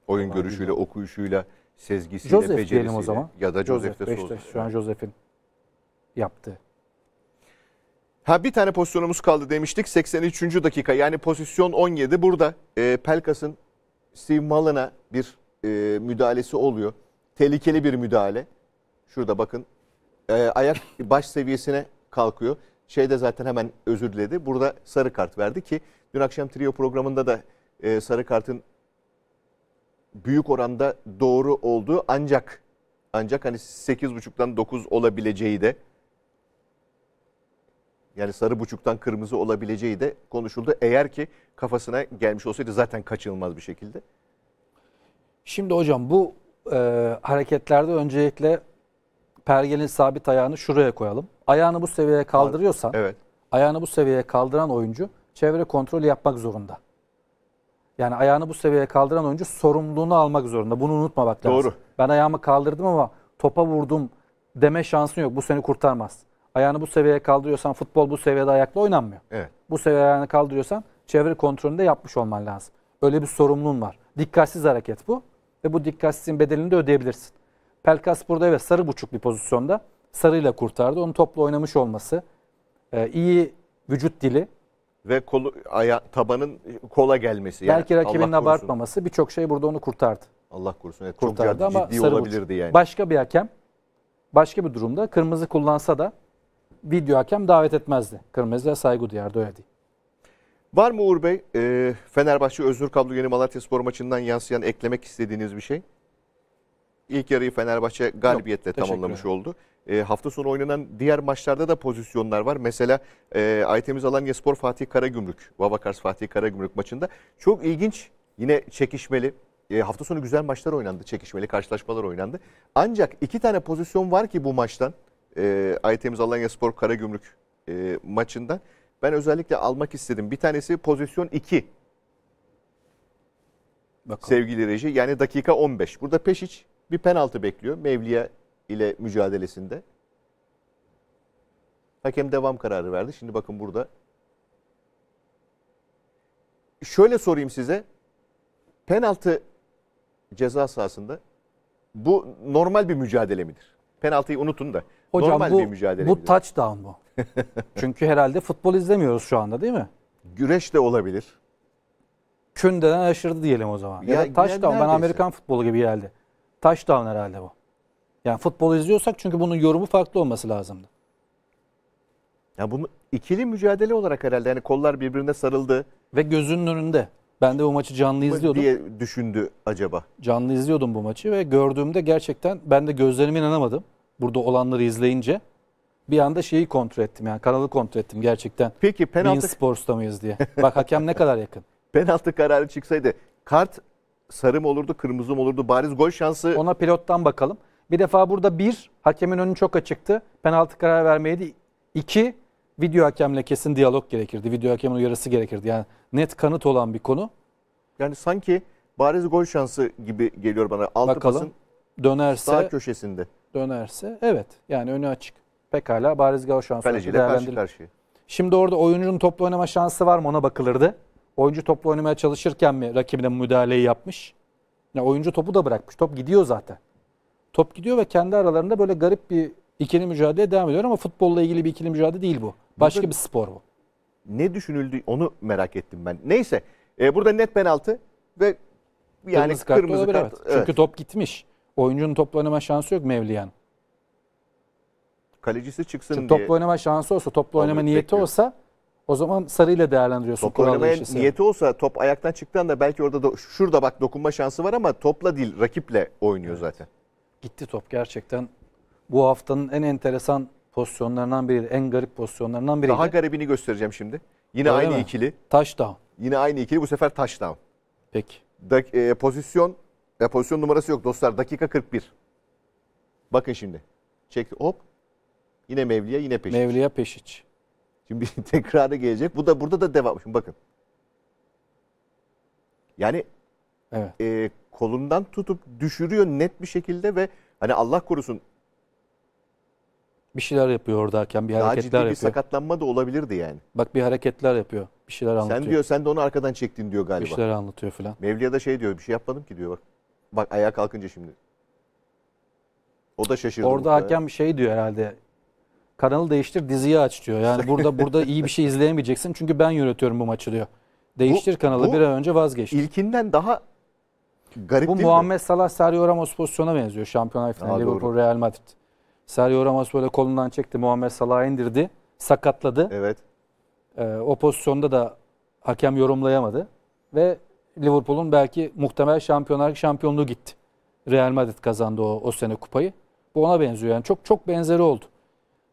Oyun kolay görüşüyle, değil. okuyuşuyla, sezgisiyle, Joseph becerisiyle o zaman. ya da Joseph, Joseph de Beşiktaş, şu an Joseph'in yaptığı. Ha bir tane pozisyonumuz kaldı demiştik. 83. dakika yani pozisyon 17. Burada e, Pelkas'ın Steve Mullen'a bir e, müdahalesi oluyor. Tehlikeli bir müdahale. Şurada bakın. E, ayak baş seviyesine kalkıyor. Şey de zaten hemen özür diledi. Burada sarı kart verdi ki dün akşam trio programında da e, sarı kartın büyük oranda doğru olduğu ancak ancak hani 8.5'dan 9 olabileceği de yani sarı buçuktan kırmızı olabileceği de konuşuldu. Eğer ki kafasına gelmiş olsaydı zaten kaçınılmaz bir şekilde. Şimdi hocam bu e, hareketlerde öncelikle pergelin sabit ayağını şuraya koyalım. Ayağını bu seviyeye kaldırıyorsa, evet. ayağını bu seviyeye kaldıran oyuncu çevre kontrolü yapmak zorunda. Yani ayağını bu seviyeye kaldıran oyuncu sorumluluğunu almak zorunda. Bunu unutma lazım. Doğru. Ben ayağımı kaldırdım ama topa vurdum deme şansın yok. Bu seni kurtarmaz ayağını bu seviyeye kaldırıyorsan futbol bu seviyede ayakla oynanmıyor. Evet. Bu seviyeye ayağını kaldırıyorsan çevre kontrolünü de yapmış olman lazım. Öyle bir sorumluluğun var. Dikkatsiz hareket bu ve bu dikkatsizin bedelini de ödeyebilirsin. Pelkas burada evet sarı buçuk bir pozisyonda sarıyla kurtardı. Onun topla oynamış olması, e, iyi vücut dili ve kolu aya, tabanın kola gelmesi. Yani belki rakibinin abartmaması birçok şey burada onu kurtardı. Allah korusun. Evet, kurtardı çok ciddi, ama ciddi olabilirdi yani. Başka bir hakem başka bir durumda kırmızı kullansa da video hakem davet etmezdi. Kırmızıya saygı duyardı öyle değil. Var mı Uğur Bey e, Fenerbahçe Özgür Kablo yeni Malatya Spor maçından yansıyan eklemek istediğiniz bir şey? İlk yarıyı Fenerbahçe galibiyetle Yok, tamamlamış oldu. E, hafta sonu oynanan diğer maçlarda da pozisyonlar var. Mesela e, Aytemiz Alanya Spor Fatih Karagümrük, Babakars Fatih Karagümrük maçında çok ilginç yine çekişmeli. E, hafta sonu güzel maçlar oynandı, çekişmeli karşılaşmalar oynandı. Ancak iki tane pozisyon var ki bu maçtan e, Aytemiz Alanya Spor Karagümrük e, maçından. Ben özellikle almak istedim. Bir tanesi pozisyon 2. Bakalım. Sevgili reji yani dakika 15. Burada Peşiç bir penaltı bekliyor Mevliya ile mücadelesinde. Hakem devam kararı verdi. Şimdi bakın burada. Şöyle sorayım size. Penaltı ceza sahasında bu normal bir mücadele midir? penaltıyı unutun da. Hocam normal bu, bir mücadele. Bu touchdown bu. Çünkü herhalde futbol izlemiyoruz şu anda değil mi? Güreş de olabilir. Künden aşırdı diyelim o zaman. Ya, ya touchdown. Ben Amerikan futbolu gibi geldi. Touchdown herhalde bu. Yani futbol izliyorsak çünkü bunun yorumu farklı olması lazımdı. Ya bunu ikili mücadele olarak herhalde yani kollar birbirine sarıldı. Ve gözünün önünde. Ben de bu maçı canlı izliyordum. Diye düşündü acaba. Canlı izliyordum bu maçı ve gördüğümde gerçekten ben de gözlerime inanamadım. Burada olanları izleyince bir anda şeyi kontrol ettim yani kanalı kontrol ettim gerçekten. Peki penaltı... Bein Sports'ta mıyız diye. Bak hakem ne kadar yakın. penaltı kararı çıksaydı kart sarı mı olurdu kırmızı mı olurdu bariz gol şansı. Ona pilottan bakalım. Bir defa burada bir hakemin önü çok açıktı. Penaltı kararı vermeydi. İki video hakemle kesin diyalog gerekirdi. Video hakemin uyarısı gerekirdi. Yani net kanıt olan bir konu. Yani sanki bariz gol şansı gibi geliyor bana. Altı Bakalım. pasın dönerse sağ köşesinde. Dönerse evet. Yani önü açık. Pekala bariz gol şansı. Kaleciyle karşı karşıya. Şimdi orada oyuncunun toplu oynama şansı var mı ona bakılırdı. Oyuncu toplu oynamaya çalışırken mi rakibine müdahaleyi yapmış? Yani oyuncu topu da bırakmış. Top gidiyor zaten. Top gidiyor ve kendi aralarında böyle garip bir İkili mücadele devam ediyor ama futbolla ilgili bir ikili mücadele değil bu. Başka Burada bir spor bu. Ne düşünüldü onu merak ettim ben. Neyse e, burada net penaltı ve yani kırmızı kart kırmızı kart. Evet. Çünkü top gitmiş. Oyuncunun topla oynama şansı yok Mevliyan. Kalecisi çıksın Şimdi diye. Topla oynama şansı olsa, topla Onu oynama niyeti bekliyor. olsa o zaman sarıyla değerlendiriyorsun. Topla oynama niyeti olsa top ayaktan çıktığı anda belki orada da şurada bak dokunma şansı var ama topla değil rakip'le oynuyor evet. zaten. Gitti top gerçekten bu haftanın en enteresan pozisyonlarından biri, En garip pozisyonlarından biri. Daha garibini göstereceğim şimdi. Yine Öyle aynı mi? ikili. Touchdown. Yine aynı ikili bu sefer touchdown. Peki. Da, e, pozisyon e, pozisyon numarası yok dostlar. Dakika 41. Bakın şimdi. Çekti hop. Yine Mevliya yine Peşiç. Mevliya Peşiç. Şimdi tekrarı gelecek. Bu da burada da devam. Şimdi bakın. Yani evet. e, kolundan tutup düşürüyor net bir şekilde ve hani Allah korusun bir şeyler yapıyor oradayken bir Daha hareketler ciddi bir sakatlanma da olabilirdi yani. Bak bir hareketler yapıyor. Bir şeyler anlatıyor. Sen diyor sen de onu arkadan çektin diyor galiba. Bir şeyler anlatıyor falan. Mevliya da şey diyor bir şey yapmadım ki diyor bak. Bak ayağa kalkınca şimdi. O da şaşırdı. Orada muhtemelen. hakem şey diyor herhalde. Kanalı değiştir diziyi aç diyor. Yani burada burada iyi bir şey izleyemeyeceksin çünkü ben yönetiyorum bu maçı diyor. Değiştir Bu- kanalı bu bir an önce vazgeç. İlkinden daha garip Bu değil mi? Muhammed Salah Sergio Ramos pozisyona benziyor. Şampiyonlar finali Liverpool Real Madrid. Sergio Ramos böyle kolundan çekti. Muhammed Salah'ı indirdi. Sakatladı. Evet. Ee, o pozisyonda da hakem yorumlayamadı. Ve Liverpool'un belki muhtemel şampiyonlar şampiyonluğu gitti. Real Madrid kazandı o, o sene kupayı. Bu ona benziyor yani. Çok çok benzeri oldu.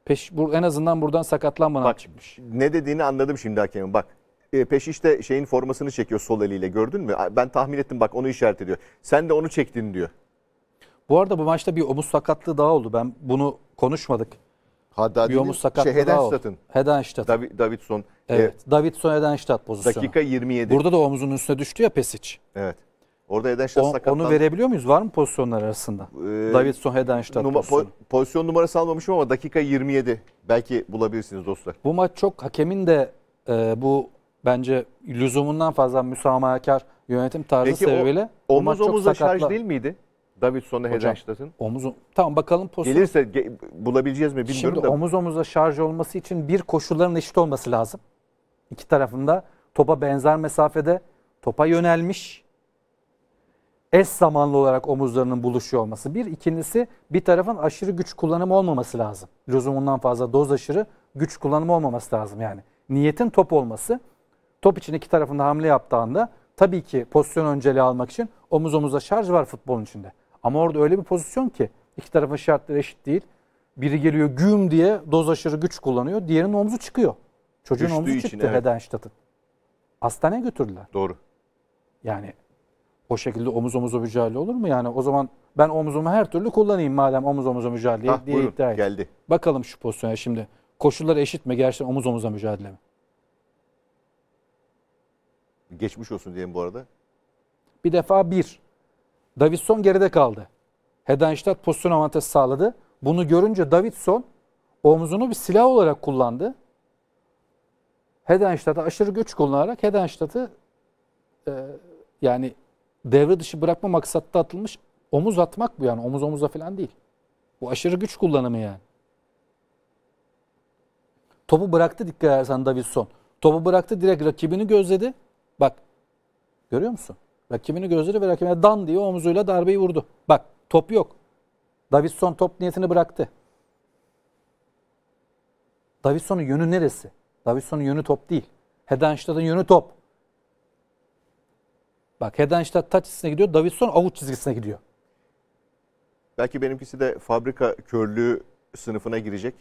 Peş, bu, en azından buradan sakatlanmadan Bak, çıkmış. Ne dediğini anladım şimdi hakemin. Bak e, peş işte şeyin formasını çekiyor sol eliyle gördün mü? Ben tahmin ettim bak onu işaret ediyor. Sen de onu çektin diyor. Bu arada bu maçta bir omuz sakatlığı daha oldu. Ben bunu konuşmadık. Hatta bir omuz sakatlığı şey, daha oldu. Hedenstadt'ın. Davi, Davidson. Evet. evet. Davidson Hedenstadt pozisyonu. Dakika 27. Burada da omuzun üstüne düştü ya Pesic. Evet. Orada Hedenstadt o, sakatlandı. Onu verebiliyor muyuz? Var mı pozisyonlar arasında? Ee, Davidson Hedenstadt numa, pozisyonu. Po, pozisyon numarası almamışım ama dakika 27. Belki bulabilirsiniz dostlar. Bu maç çok hakemin de e, bu bence lüzumundan fazla müsamahakar yönetim tarzı Peki, sebebiyle. O, omuz omuza şarj değil miydi? Davidson'u Hedenstadt'ın. Omuz tamam bakalım pozisyon. Gelirse ge bulabileceğiz mi bilmiyorum Şimdi da. omuz omuza şarj olması için bir koşulların eşit olması lazım. İki tarafında topa benzer mesafede topa yönelmiş eş zamanlı olarak omuzlarının buluşuyor olması. Bir ikincisi bir tarafın aşırı güç kullanımı olmaması lazım. Lüzumundan fazla doz aşırı güç kullanımı olmaması lazım yani. Niyetin top olması. Top için iki tarafında hamle yaptığı anda tabii ki pozisyon önceliği almak için omuz omuza şarj var futbolun içinde. Ama orada öyle bir pozisyon ki iki tarafın şartları eşit değil. Biri geliyor güm diye doz aşırı güç kullanıyor. Diğerinin omzu çıkıyor. Çocuğun Düştüğü omzu için, çıktı evet. Hedenstadt'ın. Hastaneye götürdüler. Doğru. Yani o şekilde omuz omuza mücadele olur mu? Yani o zaman ben omuzumu her türlü kullanayım madem omuz omuza mücadele Hah, diye buyurun, iddia et. geldi. Bakalım şu pozisyona şimdi. Koşullar eşit mi? Gerçekten omuz omuza mücadele mi? Geçmiş olsun diyelim bu arada. Bir defa bir. Davidson geride kaldı. Hedenstadt pozisyon avantajı sağladı. Bunu görünce Davidson omzunu bir silah olarak kullandı. Hedenstadt'a aşırı göç kullanarak Hedenstadt'ı e, yani devre dışı bırakma maksatta atılmış omuz atmak bu yani omuz omuza falan değil. Bu aşırı güç kullanımı yani. Topu bıraktı dikkat edersen Davidson. Topu bıraktı direkt rakibini gözledi. Bak görüyor musun? Bak Rakibini gözleri ve rakibine dan diye omzuyla darbeyi vurdu. Bak top yok. Davison top niyetini bıraktı. Davison'un yönü neresi? Davison'un yönü top değil. Hedenstadt'ın yönü top. Bak Hedenstadt taç çizgisine gidiyor. Davison avuç çizgisine gidiyor. Belki benimkisi de fabrika körlüğü sınıfına girecek.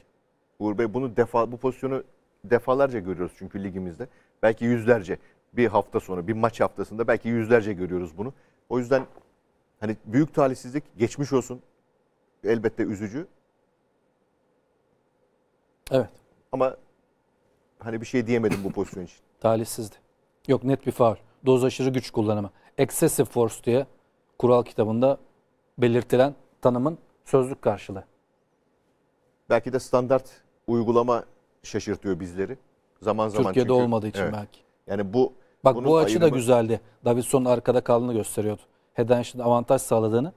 Uğur Bey bunu defa bu pozisyonu defalarca görüyoruz çünkü ligimizde. Belki yüzlerce bir hafta sonra bir maç haftasında belki yüzlerce görüyoruz bunu. O yüzden hani büyük talihsizlik geçmiş olsun elbette üzücü. Evet. Ama hani bir şey diyemedim bu pozisyon için. Talihsizdi. Yok net bir faul. Doz aşırı güç kullanımı. Excessive force diye kural kitabında belirtilen tanımın sözlük karşılığı. Belki de standart uygulama şaşırtıyor bizleri. Zaman zaman Türkiye'de çünkü, olmadığı için evet. belki. Yani bu Bak Bunun bu açı ayrımı... da güzeldi. Davidson'un arkada kaldığını gösteriyordu. Hedenshin avantaj sağladığını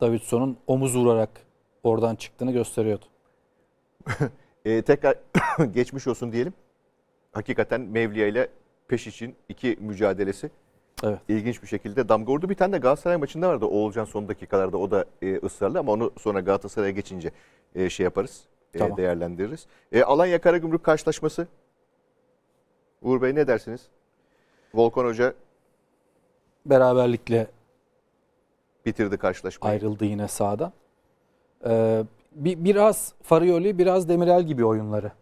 Davidson'un omuz vurarak oradan çıktığını gösteriyordu. e, tekrar geçmiş olsun diyelim. Hakikaten Mevliya ile peş için iki mücadelesi. Evet. İlginç bir şekilde damga vurdu. Bir tane de Galatasaray maçında vardı Oğulcan son dakikalarda. O da e, ısrarlı ama onu sonra Galatasaray'a geçince e, şey yaparız, e, değerlendiririz. E, Alanya Karagümrük karşılaşması Uğur Bey ne dersiniz? Volkan Hoca beraberlikle bitirdi karşılaşmayı. Ayrıldı yine sahada. Ee, bir, biraz Farioli, biraz Demirel gibi oyunları.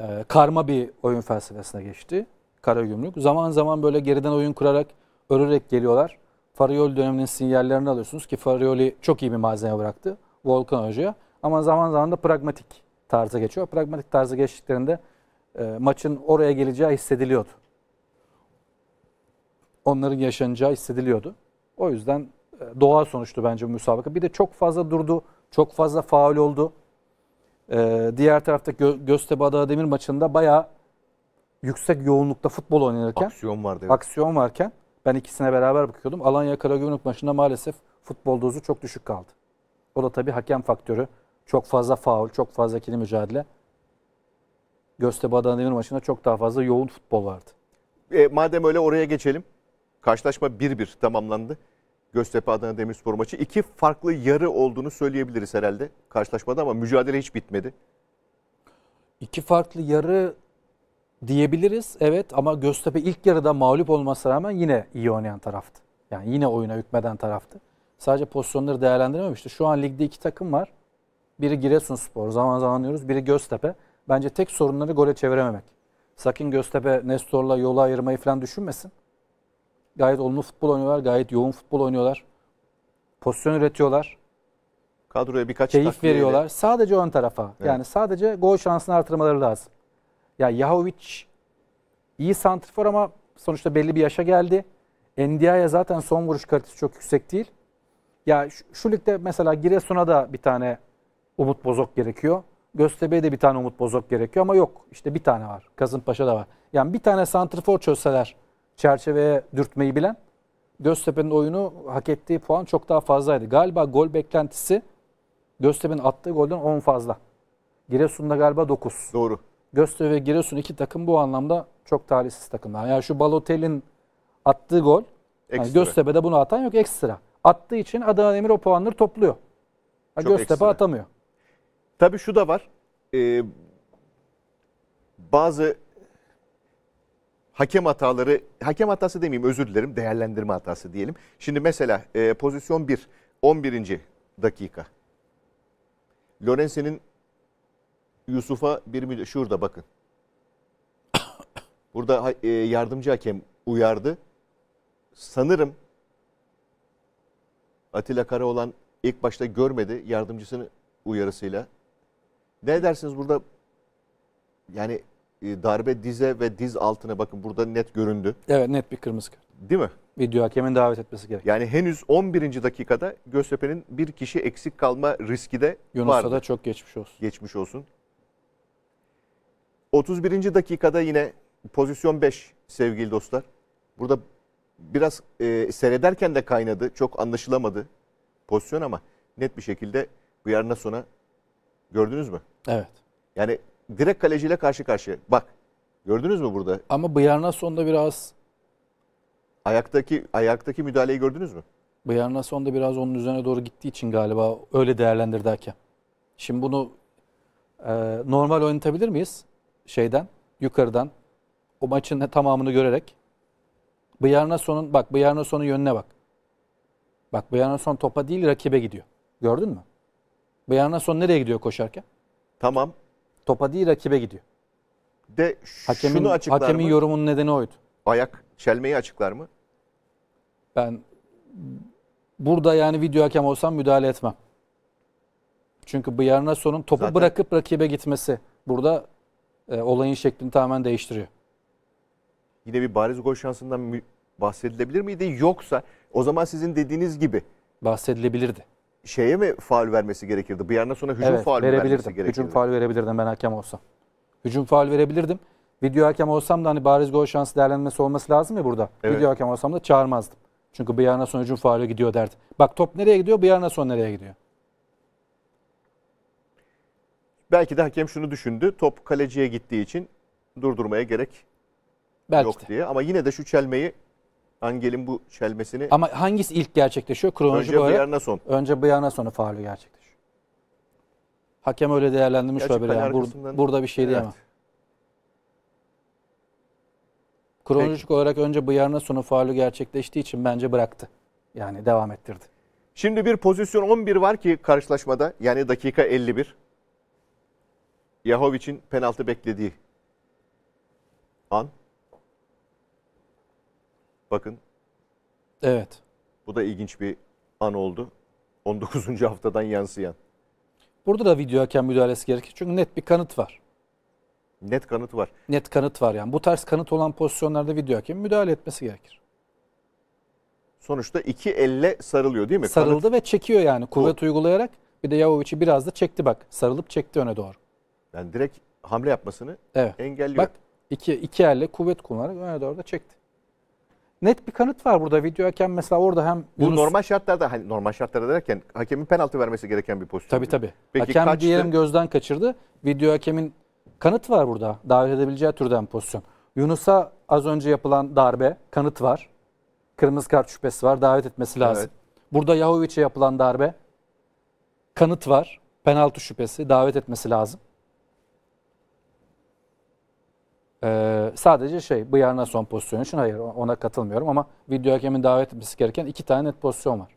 Ee, karma bir oyun felsefesine geçti. Kara Gümrük Zaman zaman böyle geriden oyun kurarak, örerek geliyorlar. Farioli döneminin sinyallerini alıyorsunuz ki Farioli çok iyi bir malzeme bıraktı Volkan Hoca'ya. Ama zaman zaman da pragmatik tarza geçiyor. Pragmatik tarza geçtiklerinde e, maçın oraya geleceği hissediliyordu. Onların yaşanacağı hissediliyordu. O yüzden e, doğal sonuçtu bence bu müsabaka. Bir de çok fazla durdu, çok fazla faul oldu. E, diğer tarafta Gö Göztepe Adana maçında bayağı yüksek yoğunlukta futbol oynarken, aksiyon vardı. Evet. Aksiyon varken ben ikisine beraber bakıyordum. Alanya Karagümrük maçında maalesef futbol dozu çok düşük kaldı. O da tabii hakem faktörü. Çok fazla faul, çok fazla ikili mücadele. Göztepe Adana Demir maçında çok daha fazla yoğun futbol vardı. E, madem öyle oraya geçelim. Karşılaşma 1-1 tamamlandı. Göztepe Adana Demirspor maçı iki farklı yarı olduğunu söyleyebiliriz herhalde karşılaşmada ama mücadele hiç bitmedi. İki farklı yarı diyebiliriz evet ama Göztepe ilk yarıda mağlup olmasına rağmen yine iyi oynayan taraftı. Yani yine oyuna hükmeden taraftı. Sadece pozisyonları değerlendirememişti. Şu an ligde iki takım var. Biri Giresunspor zaman zaman diyoruz, biri Göztepe bence tek sorunları gole çevirememek. Sakin Göztepe, Nestor'la yolu ayırmayı falan düşünmesin. Gayet olumlu futbol oynuyorlar, gayet yoğun futbol oynuyorlar. Pozisyon üretiyorlar. Kadroya birkaç keyif veriyorlar. Öyle. Sadece ön tarafa. Evet. Yani sadece gol şansını artırmaları lazım. Ya Yahovic iyi santrifor ama sonuçta belli bir yaşa geldi. Endia'ya zaten son vuruş kalitesi çok yüksek değil. Ya şu, şu ligde mesela Giresun'a da bir tane Umut Bozok gerekiyor. Göztepe'ye de bir tane Umut Bozok gerekiyor ama yok. İşte bir tane var. Kasımpaşa'da var. Yani bir tane Santrifor çözseler çerçeveye dürtmeyi bilen Göztepe'nin oyunu hak ettiği puan çok daha fazlaydı. Galiba gol beklentisi Göztepe'nin attığı golden 10 fazla. Giresun'da galiba 9. Doğru. Göztepe ve Giresun iki takım bu anlamda çok talihsiz takımlar. Yani şu Balotel'in attığı gol yani Göztepe'de bunu atan yok ekstra. Attığı için Adana Demir o puanları topluyor. Yani Göztepe ekstra. atamıyor. Tabii şu da var. E, bazı hakem hataları, hakem hatası demeyeyim özür dilerim, değerlendirme hatası diyelim. Şimdi mesela e, pozisyon 1, 11. dakika. Lorenze'nin Yusuf'a bir müdahale, şurada bakın. Burada e, yardımcı hakem uyardı. Sanırım Atilla Karaoğlan ilk başta görmedi yardımcısını uyarısıyla ne dersiniz burada yani e, darbe dize ve diz altına bakın burada net göründü. Evet net bir kırmızı kart. Değil mi? Video hakemin davet etmesi gerek. Yani henüz 11. dakikada Göztepe'nin bir kişi eksik kalma riski de Yunus'a vardı. da çok geçmiş olsun. Geçmiş olsun. 31. dakikada yine pozisyon 5 sevgili dostlar. Burada biraz e, seyrederken de kaynadı. Çok anlaşılamadı pozisyon ama net bir şekilde bu Bjarnason'a Gördünüz mü? Evet. Yani direkt kaleciyle karşı karşıya. Bak gördünüz mü burada? Ama Bıyarnason'da biraz... Ayaktaki ayaktaki müdahaleyi gördünüz mü? Bıyarnason'da biraz onun üzerine doğru gittiği için galiba öyle değerlendirdi hakem. Şimdi bunu e, normal oynatabilir miyiz? Şeyden, yukarıdan. O maçın tamamını görerek. sonun bak sonun yönüne bak. Bak son topa değil rakibe gidiyor. Gördün mü? Beyana son nereye gidiyor koşarken? Tamam. Topa değil rakibe gidiyor. De hakemin, şunu açıklar hakemin mı? yorumunun nedeni oydu. Ayak çelmeyi açıklar mı? Ben burada yani video hakem olsam müdahale etmem. Çünkü Bıyarna sonun topu Zaten... bırakıp rakibe gitmesi burada e, olayın şeklini tamamen değiştiriyor. Yine bir bariz gol şansından bahsedilebilir miydi? Yoksa o zaman sizin dediğiniz gibi bahsedilebilirdi şeye mi faul vermesi gerekirdi? Bir yerden sonra hücum evet, faal vermesi gerekirdi. Hücum faul verebilirdim ben hakem olsam. Hücum faul verebilirdim. Video hakem olsam da hani bariz gol şansı değerlenmesi olması lazım ya burada. Evet. Video hakem olsam da çağırmazdım. Çünkü bir yerden sonra hücum faale gidiyor derdi. Bak top nereye gidiyor, bir yerden sonra nereye gidiyor. Belki de hakem şunu düşündü. Top kaleciye gittiği için durdurmaya gerek Belki yok de. diye. Ama yine de şu çelmeyi Angel'in bu çelmesini... Ama hangisi ilk gerçekleşiyor? Kronolojik önce olarak, Bıyarna son. Önce Bıyarna sonu faulü gerçekleşiyor. Hakem öyle değerlendirmiş Gerçi haberi. Yani. arkasından... burada bir şey evet. diyemem. Kronolojik Peki. olarak önce Bıyarna sonu faulü gerçekleştiği için bence bıraktı. Yani devam ettirdi. Şimdi bir pozisyon 11 var ki karşılaşmada. Yani dakika 51. Yahovic'in penaltı beklediği an. Bakın. Evet. Bu da ilginç bir an oldu. 19. haftadan yansıyan. Burada da video hakem müdahalesi gerekir. Çünkü net bir kanıt var. Net kanıt var. Net kanıt var yani. Bu tarz kanıt olan pozisyonlarda video hakem müdahale etmesi gerekir. Sonuçta iki elle sarılıyor değil mi? Sarıldı kanıt... ve çekiyor yani kuvvet Bu... uygulayarak. Bir de Yavovic'i biraz da çekti bak. Sarılıp çekti öne doğru. Yani direkt hamle yapmasını evet. engelliyor. Bak iki, iki elle kuvvet kullanarak öne doğru da çekti net bir kanıt var burada. Video hakem mesela orada hem Bu Yunus... normal şartlarda hani normal şartlarda derken hakemin penaltı vermesi gereken bir pozisyon. Tabii tabii. Peki hakem kaçtı? diyelim gözden kaçırdı. Video hakemin kanıt var burada. Davet edebileceği türden pozisyon. Yunus'a az önce yapılan darbe kanıt var. Kırmızı kart şüphesi var. Davet etmesi lazım. Evet. Burada Yahovic'e yapılan darbe kanıt var. Penaltı şüphesi davet etmesi lazım. Ee, sadece şey bu bıyağına son pozisyon için hayır ona katılmıyorum ama video hakemin davet etmesi gereken iki tane net pozisyon var.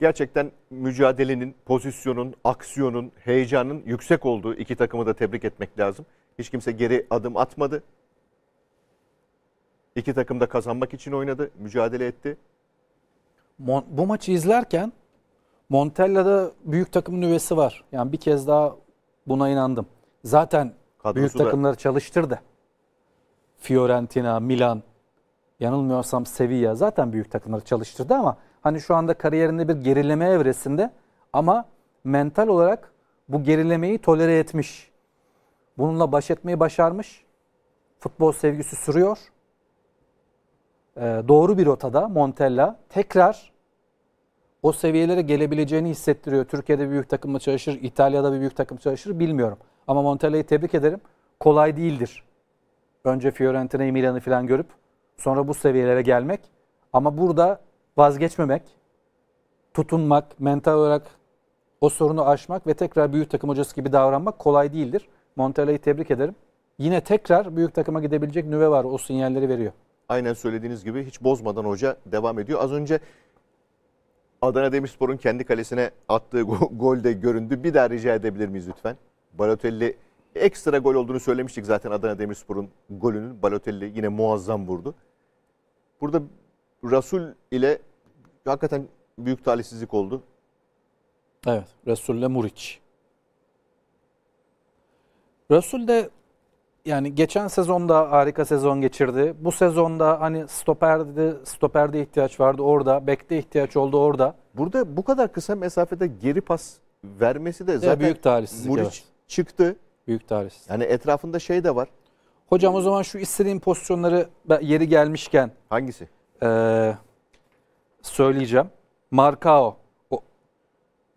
Gerçekten mücadelenin, pozisyonun, aksiyonun, heyecanın yüksek olduğu iki takımı da tebrik etmek lazım. Hiç kimse geri adım atmadı. İki takım da kazanmak için oynadı, mücadele etti. Mon bu maçı izlerken Montella'da büyük takımın üvesi var. Yani bir kez daha Buna inandım. Zaten Kadrosu büyük takımları da. çalıştırdı. Fiorentina, Milan, yanılmıyorsam Sevilla zaten büyük takımları çalıştırdı ama hani şu anda kariyerinde bir gerileme evresinde ama mental olarak bu gerilemeyi tolere etmiş. Bununla baş etmeyi başarmış. Futbol sevgisi sürüyor. Ee, doğru bir rotada Montella tekrar o seviyelere gelebileceğini hissettiriyor. Türkiye'de bir büyük takımla çalışır, İtalya'da bir büyük takım çalışır bilmiyorum. Ama Montella'yı tebrik ederim. Kolay değildir. Önce Fiorentina'yı, Milan'ı falan görüp sonra bu seviyelere gelmek. Ama burada vazgeçmemek, tutunmak, mental olarak o sorunu aşmak ve tekrar büyük takım hocası gibi davranmak kolay değildir. Montella'yı tebrik ederim. Yine tekrar büyük takıma gidebilecek nüve var. O sinyalleri veriyor. Aynen söylediğiniz gibi hiç bozmadan hoca devam ediyor. Az önce Adana Demirspor'un kendi kalesine attığı gol de göründü. Bir daha rica edebilir miyiz lütfen? Balotelli ekstra gol olduğunu söylemiştik zaten Adana Demirspor'un golünün. Balotelli yine muazzam vurdu. Burada Rasul ile hakikaten büyük talihsizlik oldu. Evet. Rasul ile Muriç. Rasul de yani geçen sezonda harika sezon geçirdi. Bu sezonda hani stoperde stoperde ihtiyaç vardı orada, bekte ihtiyaç oldu orada. Burada bu kadar kısa mesafede geri pas vermesi de zaten büyük talihsizlik. Muric evet. çıktı. Büyük talihsizlik. Yani etrafında şey de var. Hocam o zaman şu istediğim pozisyonları yeri gelmişken hangisi? Ee, söyleyeceğim. Markao.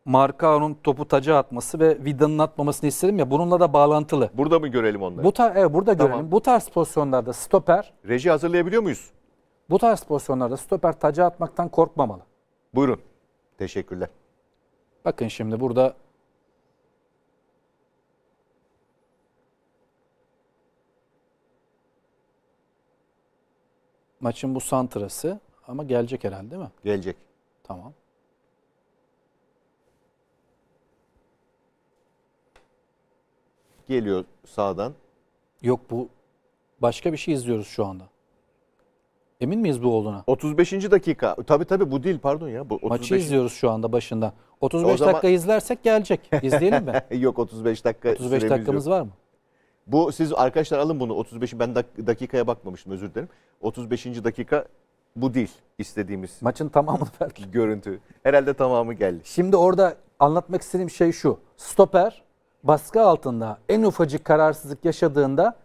Marka'nın topu taca atması ve Vida'nın atmamasını istedim ya bununla da bağlantılı. Burada mı görelim onları? Bu tar- evet, burada tamam. görelim. Bu tarz pozisyonlarda stoper... Reji hazırlayabiliyor muyuz? Bu tarz pozisyonlarda stoper taca atmaktan korkmamalı. Buyurun. Teşekkürler. Bakın şimdi burada maçın bu santrası ama gelecek herhalde değil mi? Gelecek. Tamam. geliyor sağdan. Yok bu başka bir şey izliyoruz şu anda. Emin miyiz bu olduğuna? 35. dakika. Tabii tabii bu değil pardon ya. Bu 35. Maçı izliyoruz şu anda başında. 35 zaman- dakika izlersek gelecek. İzleyelim mi? yok 35 dakika 35 dakikamız yok. var mı? Bu siz arkadaşlar alın bunu 35 ben dakikaya bakmamıştım özür dilerim. 35. dakika bu değil istediğimiz Maçın tamamı belki. görüntü. Herhalde tamamı geldi. Şimdi orada anlatmak istediğim şey şu. Stoper baskı altında en ufacık kararsızlık yaşadığında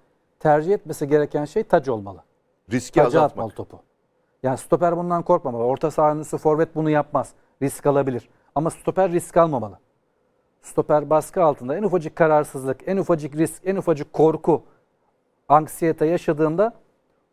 tercih etmesi gereken şey tac olmalı. Riski Taca azaltmak. atmalı topu. Yani stoper bundan korkmamalı. Orta saha forvet bunu yapmaz. Risk alabilir. Ama stoper risk almamalı. Stoper baskı altında en ufacık kararsızlık, en ufacık risk, en ufacık korku, anksiyete yaşadığında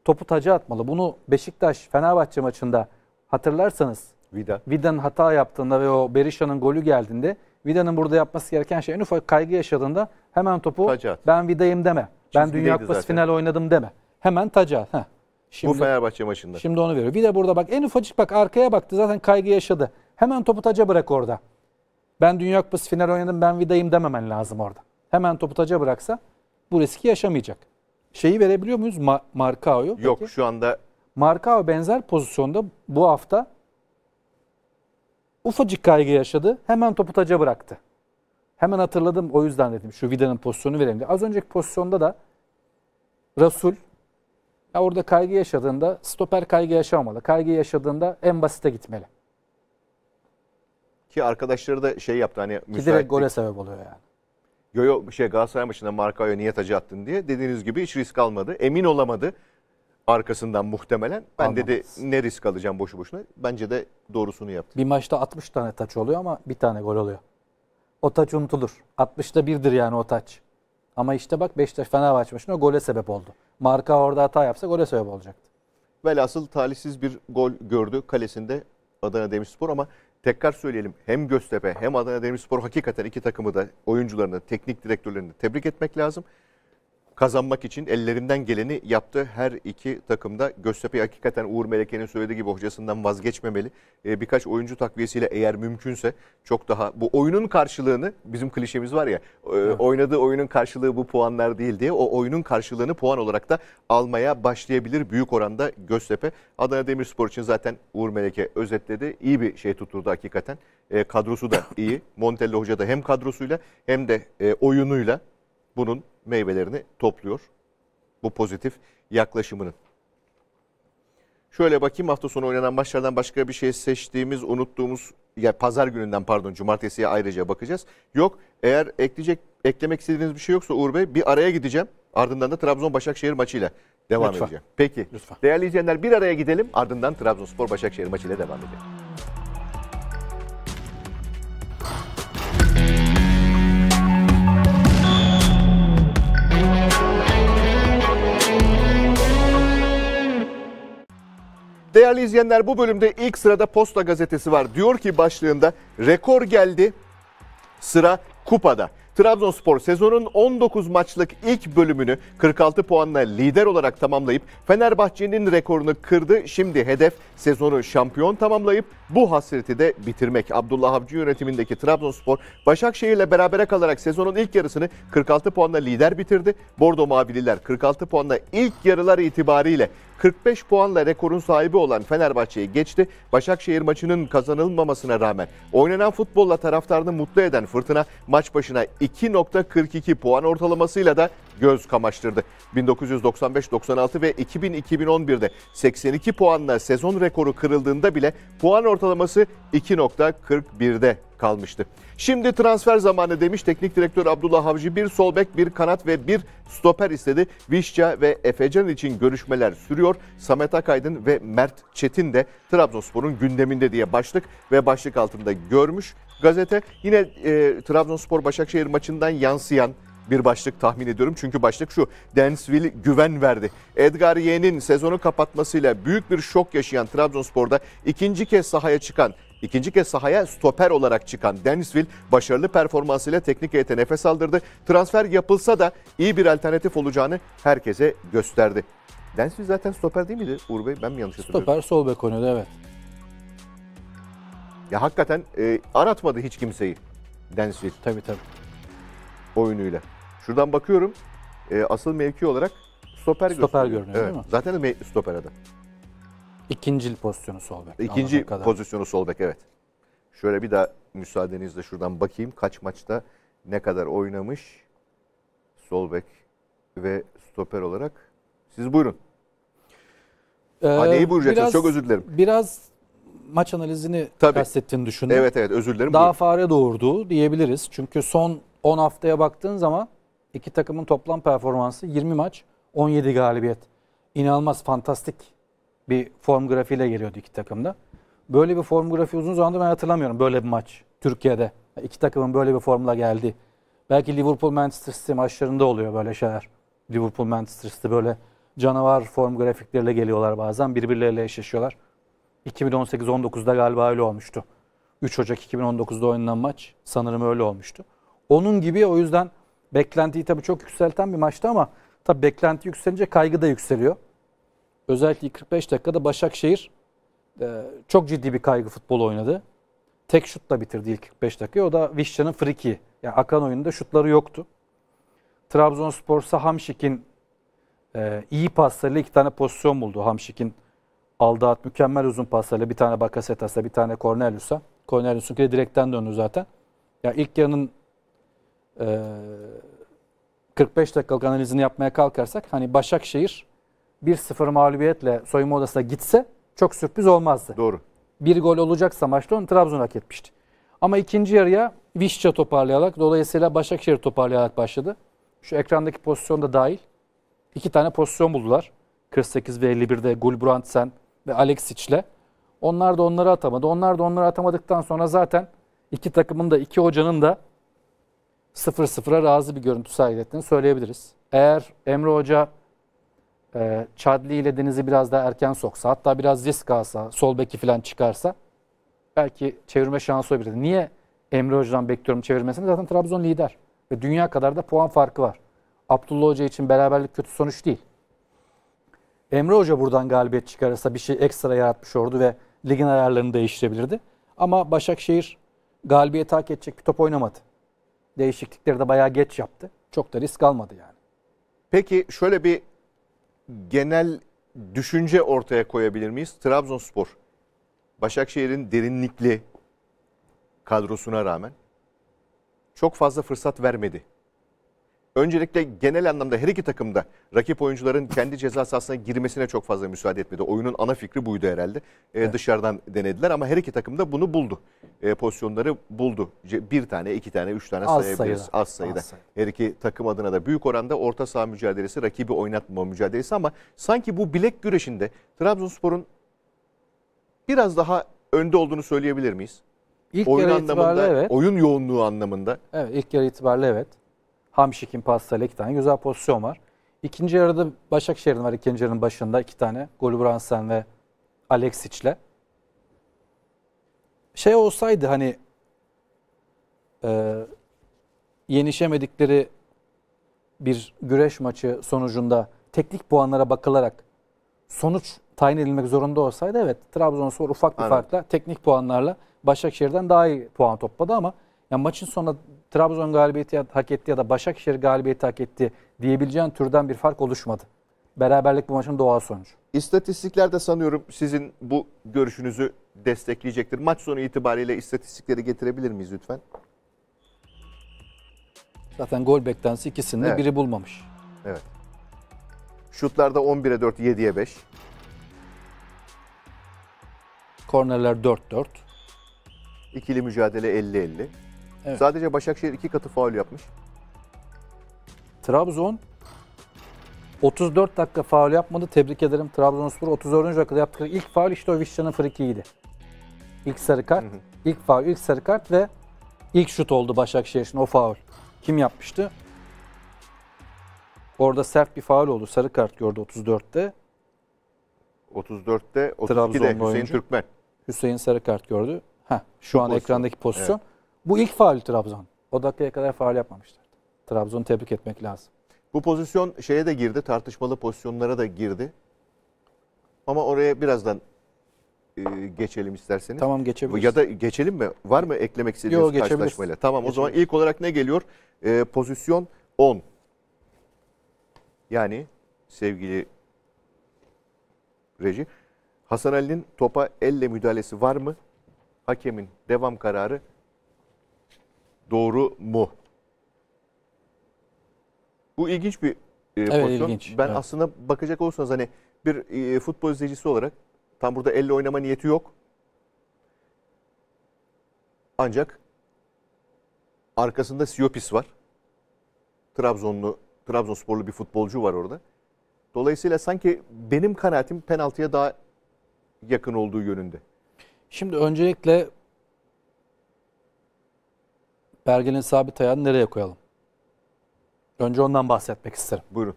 topu taca atmalı. Bunu Beşiktaş Fenerbahçe maçında hatırlarsanız Vida. Vida'nın hata yaptığında ve o Berisha'nın golü geldiğinde Vida'nın burada yapması gereken şey en ufak kaygı yaşadığında hemen topu Tacat. ben Vida'yım deme. Ben Dünya Kupası zaten. final oynadım deme. Hemen taca. Heh. Şimdi, Bu Fenerbahçe maçında. Şimdi onu veriyor. Vida burada bak en ufacık bak arkaya baktı zaten kaygı yaşadı. Hemen topu taca bırak orada. Ben Dünya Kupası final oynadım ben Vida'yım dememen lazım orada. Hemen topu taca bıraksa bu riski yaşamayacak. Şeyi verebiliyor muyuz? Ma yok Yok peki. şu anda. Markao benzer pozisyonda bu hafta Ufacık kaygı yaşadı. Hemen topu taca bıraktı. Hemen hatırladım o yüzden dedim şu Vida'nın pozisyonu verelim diye. Az önceki pozisyonda da Rasul ya orada kaygı yaşadığında stoper kaygı yaşamamalı. Kaygı yaşadığında en basite gitmeli. Ki arkadaşları da şey yaptı hani Ki direkt gole sebep oluyor yani. Yo yo şey Galatasaray maçında Markao'ya niye tacı attın diye dediğiniz gibi hiç risk almadı. Emin olamadı arkasından muhtemelen. Ben Anlamaz. dedi ne risk alacağım boşu boşuna. Bence de doğrusunu yaptı. Bir maçta 60 tane taç oluyor ama bir tane gol oluyor. O taç unutulur. 60'ta birdir yani o taç. Ama işte bak Beşiktaş Fenerbahçe maçına gole sebep oldu. Marka orada hata yapsa gole sebep olacaktı. Velhasıl talihsiz bir gol gördü kalesinde Adana Demirspor ama tekrar söyleyelim hem Göztepe hem Adana Demirspor hakikaten iki takımı da oyuncularını, teknik direktörlerini tebrik etmek lazım kazanmak için ellerinden geleni yaptı her iki takımda. Göztepe hakikaten Uğur Meleke'nin söylediği gibi hocasından vazgeçmemeli. E, birkaç oyuncu takviyesiyle eğer mümkünse çok daha bu oyunun karşılığını bizim klişemiz var ya e, oynadığı oyunun karşılığı bu puanlar değil diye o oyunun karşılığını puan olarak da almaya başlayabilir büyük oranda Göztepe. Adana Demirspor için zaten Uğur Meleke özetledi. İyi bir şey tutturdu hakikaten. E, kadrosu da iyi. Montello Hoca da hem kadrosuyla hem de e, oyunuyla bunun meyvelerini topluyor. Bu pozitif yaklaşımının. Şöyle bakayım hafta sonu oynanan maçlardan başka bir şey seçtiğimiz, unuttuğumuz ya pazar gününden pardon cumartesiye ayrıca bakacağız. Yok eğer ekleyecek eklemek istediğiniz bir şey yoksa Uğur Bey bir araya gideceğim. Ardından da Trabzon Başakşehir maçıyla devam Lütfen. edeceğim. Peki. Lütfen. Değerli izleyenler bir araya gidelim. Ardından Trabzonspor Başakşehir maçıyla devam edelim. Değerli izleyenler bu bölümde ilk sırada Posta Gazetesi var. Diyor ki başlığında rekor geldi sıra kupada. Trabzonspor sezonun 19 maçlık ilk bölümünü 46 puanla lider olarak tamamlayıp Fenerbahçe'nin rekorunu kırdı. Şimdi hedef sezonu şampiyon tamamlayıp bu hasreti de bitirmek. Abdullah Avcı yönetimindeki Trabzonspor Başakşehir'le beraber kalarak sezonun ilk yarısını 46 puanla lider bitirdi. Bordo Mavililer 46 puanla ilk yarılar itibariyle 45 puanla rekorun sahibi olan Fenerbahçe'yi geçti. Başakşehir maçının kazanılmamasına rağmen oynanan futbolla taraftarını mutlu eden Fırtına maç başına 2.42 puan ortalamasıyla da göz kamaştırdı. 1995, 96 ve 2000, 2011'de 82 puanla sezon rekoru kırıldığında bile puan ortalaması 2.41'de kalmıştı. Şimdi transfer zamanı demiş teknik direktör Abdullah Avcı bir sol bek, bir kanat ve bir stoper istedi. Vişça ve Efecan için görüşmeler sürüyor. Samet Akaydın ve Mert Çetin de Trabzonspor'un gündeminde diye başlık ve başlık altında görmüş gazete. Yine e, Trabzonspor Başakşehir maçından yansıyan bir başlık tahmin ediyorum. Çünkü başlık şu. Densville güven verdi. Edgar Yen'in sezonu kapatmasıyla büyük bir şok yaşayan Trabzonspor'da ikinci kez sahaya çıkan İkinci kez sahaya stoper olarak çıkan Dennisville başarılı performansıyla teknik heyete nefes aldırdı. Transfer yapılsa da iyi bir alternatif olacağını herkese gösterdi. Dennisville zaten stoper değil miydi Uğur Bey? Ben mi yanlış hatırlıyorum? Stoper sol bek oynadı evet. Ya hakikaten e, aratmadı hiç kimseyi Dennisville. Tabii tabii. Oyunuyla. Şuradan bakıyorum. E, asıl mevki olarak stoper, Stoper görünüyor evet. değil mi? Zaten de stoper adam. İkinci pozisyonu sol bek. İkinci pozisyonu sol bek evet. Şöyle bir daha müsaadenizle şuradan bakayım kaç maçta ne kadar oynamış sol bek ve stoper olarak. Siz buyurun. Ee, Ha, neyi buyuracaksınız? Çok özür dilerim. Biraz maç analizini Tabii. kastettiğini düşündüm. Evet evet özür dilerim. Daha Buyurun. fare doğurdu diyebiliriz. Çünkü son 10 haftaya baktığın zaman İki takımın toplam performansı 20 maç 17 galibiyet. İnanılmaz fantastik bir form grafiğiyle geliyordu iki takımda. Böyle bir form grafiği uzun zamandır ben hatırlamıyorum böyle bir maç Türkiye'de. İki takımın böyle bir formla geldi. Belki Liverpool Manchester City maçlarında oluyor böyle şeyler. Liverpool Manchester City böyle canavar form grafikleriyle geliyorlar bazen. Birbirleriyle eşleşiyorlar. 2018-19'da galiba öyle olmuştu. 3 Ocak 2019'da oynanan maç sanırım öyle olmuştu. Onun gibi o yüzden beklentiyi tabii çok yükselten bir maçtı ama tabii beklenti yükselince kaygı da yükseliyor. Özellikle 45 dakikada Başakşehir e, çok ciddi bir kaygı futbolu oynadı. Tek şutla bitirdi ilk 45 dakikayı. O da Vişça'nın friki. Yani akan oyunda şutları yoktu. Trabzonspor ise Hamşik'in e, iyi paslarıyla iki tane pozisyon buldu. Hamşik'in aldat mükemmel uzun paslarıyla bir tane Bakasetas'a bir tane Cornelius'a. Cornelius'unki de direkten döndü zaten. Ya yani ilk yarının 45 ee, dakikalık analizini yapmaya kalkarsak hani Başakşehir 1-0 mağlubiyetle soyunma odasına gitse çok sürpriz olmazdı. Doğru. Bir gol olacaksa maçta onu Trabzon hak etmişti. Ama ikinci yarıya Vişça toparlayarak dolayısıyla Başakşehir toparlayarak başladı. Şu ekrandaki pozisyon da dahil. iki tane pozisyon buldular. 48 ve 51'de Gulbrandsen ve Alexic'le. Onlar da onları atamadı. Onlar da onları atamadıktan sonra zaten iki takımın da iki hocanın da sıfır sıfıra razı bir görüntü sergilediğini söyleyebiliriz. Eğer Emre Hoca e, Chadli ile Deniz'i biraz daha erken soksa hatta biraz risk alsa sol beki falan çıkarsa belki çevirme şansı olabilirdi. Niye Emre Hoca'dan bekliyorum çevirmesini? Zaten Trabzon lider ve dünya kadar da puan farkı var. Abdullah Hoca için beraberlik kötü sonuç değil. Emre Hoca buradan galibiyet çıkarırsa bir şey ekstra yaratmış olurdu ve ligin ayarlarını değiştirebilirdi. Ama Başakşehir galibiyet hak edecek bir top oynamadı değişiklikleri de bayağı geç yaptı. Çok da risk almadı yani. Peki şöyle bir genel düşünce ortaya koyabilir miyiz? Trabzonspor, Başakşehir'in derinlikli kadrosuna rağmen çok fazla fırsat vermedi Öncelikle genel anlamda her iki takımda rakip oyuncuların kendi ceza sahasına girmesine çok fazla müsaade etmedi. Oyunun ana fikri buydu herhalde. Ee, evet. Dışarıdan denediler ama her iki takım da bunu buldu. Ee, pozisyonları buldu. Bir tane, iki tane, üç tane sayabiliriz. Sayıda. Az sayıda. Az sayıda. Her iki takım adına da büyük oranda orta saha mücadelesi, rakibi oynatma mücadelesi ama sanki bu bilek güreşinde Trabzonspor'un biraz daha önde olduğunu söyleyebilir miyiz? İlk oyun yarı anlamında, evet. oyun yoğunluğu anlamında. Evet, ilk yarı itibariyle evet. Hamşik'in pasta ile iki tane güzel pozisyon var. İkinci yarıda Başakşehir'in var ikinci yarının başında iki tane. Golü Bransen ve Alexic'le. Şey olsaydı hani e, yenişemedikleri bir güreş maçı sonucunda teknik puanlara bakılarak sonuç tayin edilmek zorunda olsaydı evet Trabzonspor ufak bir Aynen. farkla teknik puanlarla Başakşehir'den daha iyi puan topladı ama yani maçın sonunda Trabzon galibiyeti hak etti ya da Başakşehir galibiyeti hak etti diyebileceğin türden bir fark oluşmadı. Beraberlik bu maçın doğal sonucu. İstatistikler de sanıyorum sizin bu görüşünüzü destekleyecektir. Maç sonu itibariyle istatistikleri getirebilir miyiz lütfen? Zaten gol beklensi ikisinde evet. biri bulmamış. Evet. Şutlarda 11'e 4, 7'ye 5. Kornerler 4-4. İkili mücadele 50-50. Evet. Sadece Başakşehir iki katı faul yapmış. Trabzon 34 dakika faul yapmadı. Tebrik ederim. Trabzonspor 34. dakikada yaptıkları ilk faul işte o Vişcan'ın frikiydi. İlk sarı kart, ilk faul, ilk sarı kart ve ilk şut oldu Başakşehir'in o faul. Kim yapmıştı? Orada sert bir faul oldu. Sarı kart gördü 34'te. 34'te 32'de Hüseyin oyuncu. Türkmen. Hüseyin sarı kart gördü. Heh, şu Bu an pozisyon. ekrandaki pozisyon. Evet. Bu ilk faal Trabzon. O dakikaya kadar faal yapmamışlar. Trabzon'u tebrik etmek lazım. Bu pozisyon şeye de girdi, tartışmalı pozisyonlara da girdi. Ama oraya birazdan e, geçelim isterseniz. Tamam geçebiliriz. Ya da geçelim mi? Var mı eklemek istediğiniz Yo, karşılaşmayla? Tamam o zaman ilk olarak ne geliyor? E, pozisyon 10. Yani sevgili reji. Hasan Ali'nin topa elle müdahalesi var mı? Hakemin devam kararı doğru mu? Bu ilginç bir e, evet, pozisyon. Ilginç. Ben evet. aslında bakacak olsanız hani bir e, futbol izleyicisi olarak tam burada elle oynama niyeti yok. Ancak arkasında Siopis var. Trabzonlu, Trabzonsporlu bir futbolcu var orada. Dolayısıyla sanki benim kanaatim penaltıya daha yakın olduğu yönünde. Şimdi öncelikle Pergel'in sabit ayağını nereye koyalım? Önce ondan bahsetmek isterim. Buyurun.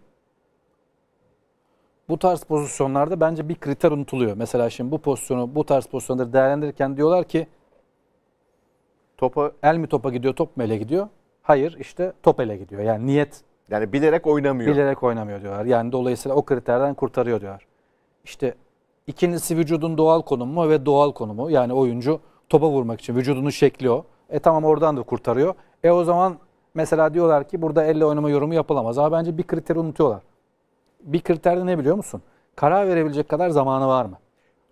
Bu tarz pozisyonlarda bence bir kriter unutuluyor. Mesela şimdi bu pozisyonu, bu tarz pozisyonları değerlendirirken diyorlar ki topa el mi topa gidiyor, top mu ele gidiyor? Hayır, işte top ele gidiyor. Yani niyet yani bilerek oynamıyor. Bilerek oynamıyor diyorlar. Yani dolayısıyla o kriterden kurtarıyor diyorlar. İşte ikincisi vücudun doğal konumu ve doğal konumu. Yani oyuncu topa vurmak için vücudunun şekli o. E tamam oradan da kurtarıyor. E o zaman mesela diyorlar ki burada elle oynama yorumu yapılamaz. Ama bence bir kriteri unutuyorlar. Bir kriterde ne biliyor musun? Karar verebilecek kadar zamanı var mı?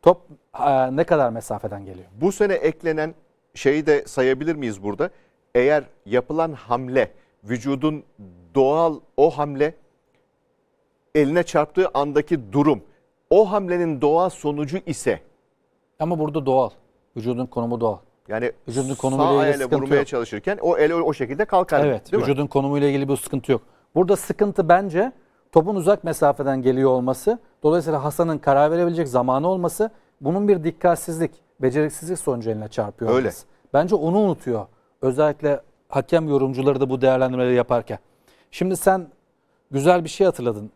Top e, ne kadar mesafeden geliyor? Bu sene eklenen şeyi de sayabilir miyiz burada? Eğer yapılan hamle vücudun doğal o hamle eline çarptığı andaki durum o hamlenin doğal sonucu ise ama burada doğal. Vücudun konumu doğal. Yani vücudun konumuyla ilgili sıkıntı vurmaya yok. çalışırken o el o şekilde kalkar. Evet, değil vücudun mi? konumuyla ilgili bir sıkıntı yok. Burada sıkıntı bence topun uzak mesafeden geliyor olması, dolayısıyla Hasan'ın karar verebilecek zamanı olması, bunun bir dikkatsizlik, beceriksizlik sonucu eline çarpıyor. Öyle. Olması. Bence onu unutuyor. Özellikle hakem yorumcuları da bu değerlendirmeleri yaparken. Şimdi sen güzel bir şey hatırladın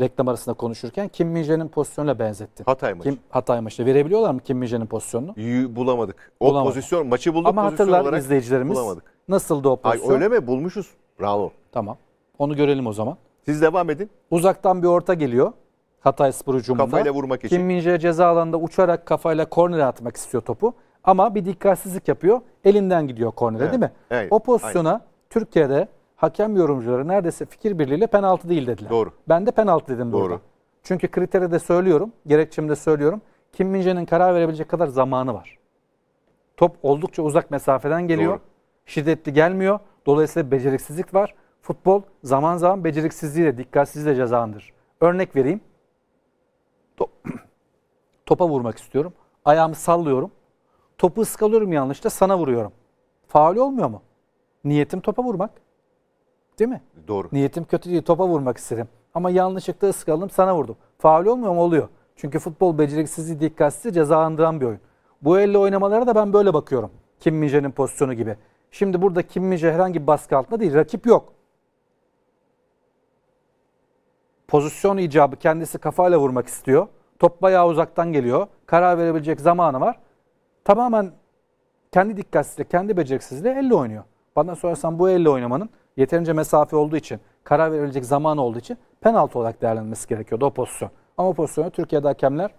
reklam arasında konuşurken Kim Minje'nin pozisyonuyla benzetti. Hatay maçı. Kim, Hatay maçı. Verebiliyorlar mı Kim Minje'nin pozisyonunu? Y- bulamadık. O bulamadık. pozisyon maçı bulduk Ama pozisyon hatırlar izleyicilerimiz. Bulamadık. Nasıldı o pozisyon? Ay, öyle mi? Bulmuşuz. Bravo. Tamam. Onu görelim o zaman. Siz devam edin. Uzaktan bir orta geliyor. Hatay Spor hücumunda. Kafayla vurmak için. Kim Minje ceza alanında uçarak kafayla kornere atmak istiyor topu. Ama bir dikkatsizlik yapıyor. Elinden gidiyor kornere evet. değil mi? Evet. O pozisyona Aynen. Türkiye'de hakem yorumcuları neredeyse fikir birliğiyle penaltı değil dediler. Doğru. Ben de penaltı dedim Doğru. burada. Çünkü kriteri de söylüyorum, gerekçemde söylüyorum. Kim Mince'nin karar verebilecek kadar zamanı var. Top oldukça uzak mesafeden geliyor. Doğru. Şiddetli gelmiyor. Dolayısıyla beceriksizlik var. Futbol zaman zaman beceriksizliği de dikkatsizliği cezandır. Örnek vereyim. topa vurmak istiyorum. Ayağımı sallıyorum. Topu ıskalıyorum yanlışta sana vuruyorum. Faul olmuyor mu? Niyetim topa vurmak. Değil mi? Doğru. Niyetim kötü değil. Topa vurmak istedim. Ama yanlışlıkla ıskaladım sana vurdum. Faul olmuyor mu? Oluyor. Çünkü futbol beceriksizliği dikkatsiz cezalandıran bir oyun. Bu elle oynamalara da ben böyle bakıyorum. Kim Minje'nin pozisyonu gibi. Şimdi burada Kim Minje herhangi bir baskı altında değil. Rakip yok. Pozisyon icabı kendisi kafayla vurmak istiyor. Top bayağı uzaktan geliyor. Karar verebilecek zamanı var. Tamamen kendi dikkatsizliği, kendi beceriksizliği elle oynuyor. Bana sorarsan bu elle oynamanın yeterince mesafe olduğu için, karar verilecek zaman olduğu için penaltı olarak değerlenmesi gerekiyordu o pozisyon. Ama o pozisyonu Türkiye'de hakemler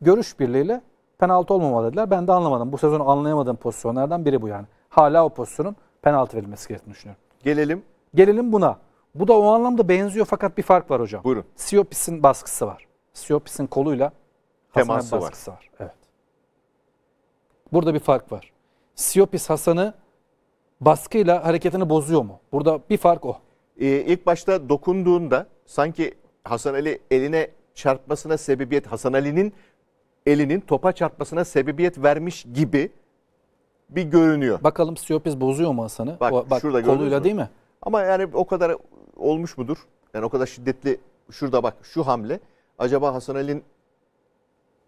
görüş birliğiyle penaltı olmamalı dediler. Ben de anlamadım. Bu sezon anlayamadığım pozisyonlardan biri bu yani. Hala o pozisyonun penaltı verilmesi gerektiğini düşünüyorum. Gelelim. Gelelim buna. Bu da o anlamda benziyor fakat bir fark var hocam. Buyurun. Siopis'in baskısı var. Siopis'in koluyla teması baskısı var. var. Evet. Burada bir fark var. Siopis Hasan'ı baskıyla hareketini bozuyor mu? Burada bir fark o. Ee, ilk başta dokunduğunda sanki Hasan Ali eline çarpmasına sebebiyet Hasan Ali'nin elinin topa çarpmasına sebebiyet vermiş gibi bir görünüyor. Bakalım sürpriz bozuyor mu Hasan'ı? Bak, o, bak şurada koluyla değil mi? Ama yani o kadar olmuş mudur? Yani o kadar şiddetli şurada bak şu hamle acaba Hasan Ali'nin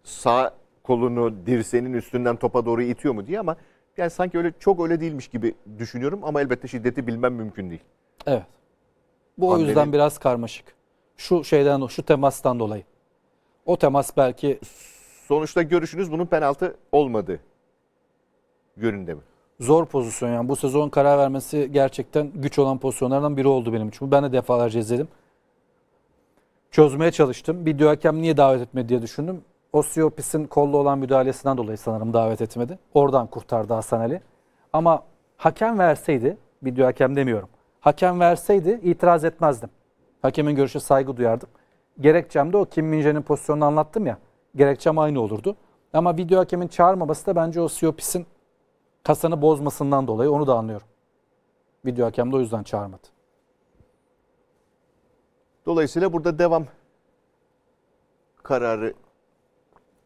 sağ kolunu dirseğinin üstünden topa doğru itiyor mu diye ama yani sanki öyle çok öyle değilmiş gibi düşünüyorum ama elbette şiddeti bilmem mümkün değil. Evet. Bu Pandemi... o yüzden biraz karmaşık. Şu şeyden, o şu temastan dolayı. O temas belki... Sonuçta görüşünüz bunun penaltı olmadı yönünde mi? Zor pozisyon yani. Bu sezon karar vermesi gerçekten güç olan pozisyonlardan biri oldu benim için. Ben de defalarca izledim. Çözmeye çalıştım. Bir hakem niye davet etmedi diye düşündüm. Osiopis'in kollu olan müdahalesinden dolayı sanırım davet etmedi. Oradan kurtardı Hasan Ali. Ama hakem verseydi, video hakem demiyorum. Hakem verseydi itiraz etmezdim. Hakemin görüşe saygı duyardım. Gerekçem de o Kim Minje'nin pozisyonunu anlattım ya. Gerekçem aynı olurdu. Ama video hakemin çağırmaması da bence o Siopis'in kasanı bozmasından dolayı onu da anlıyorum. Video hakem de o yüzden çağırmadı. Dolayısıyla burada devam kararı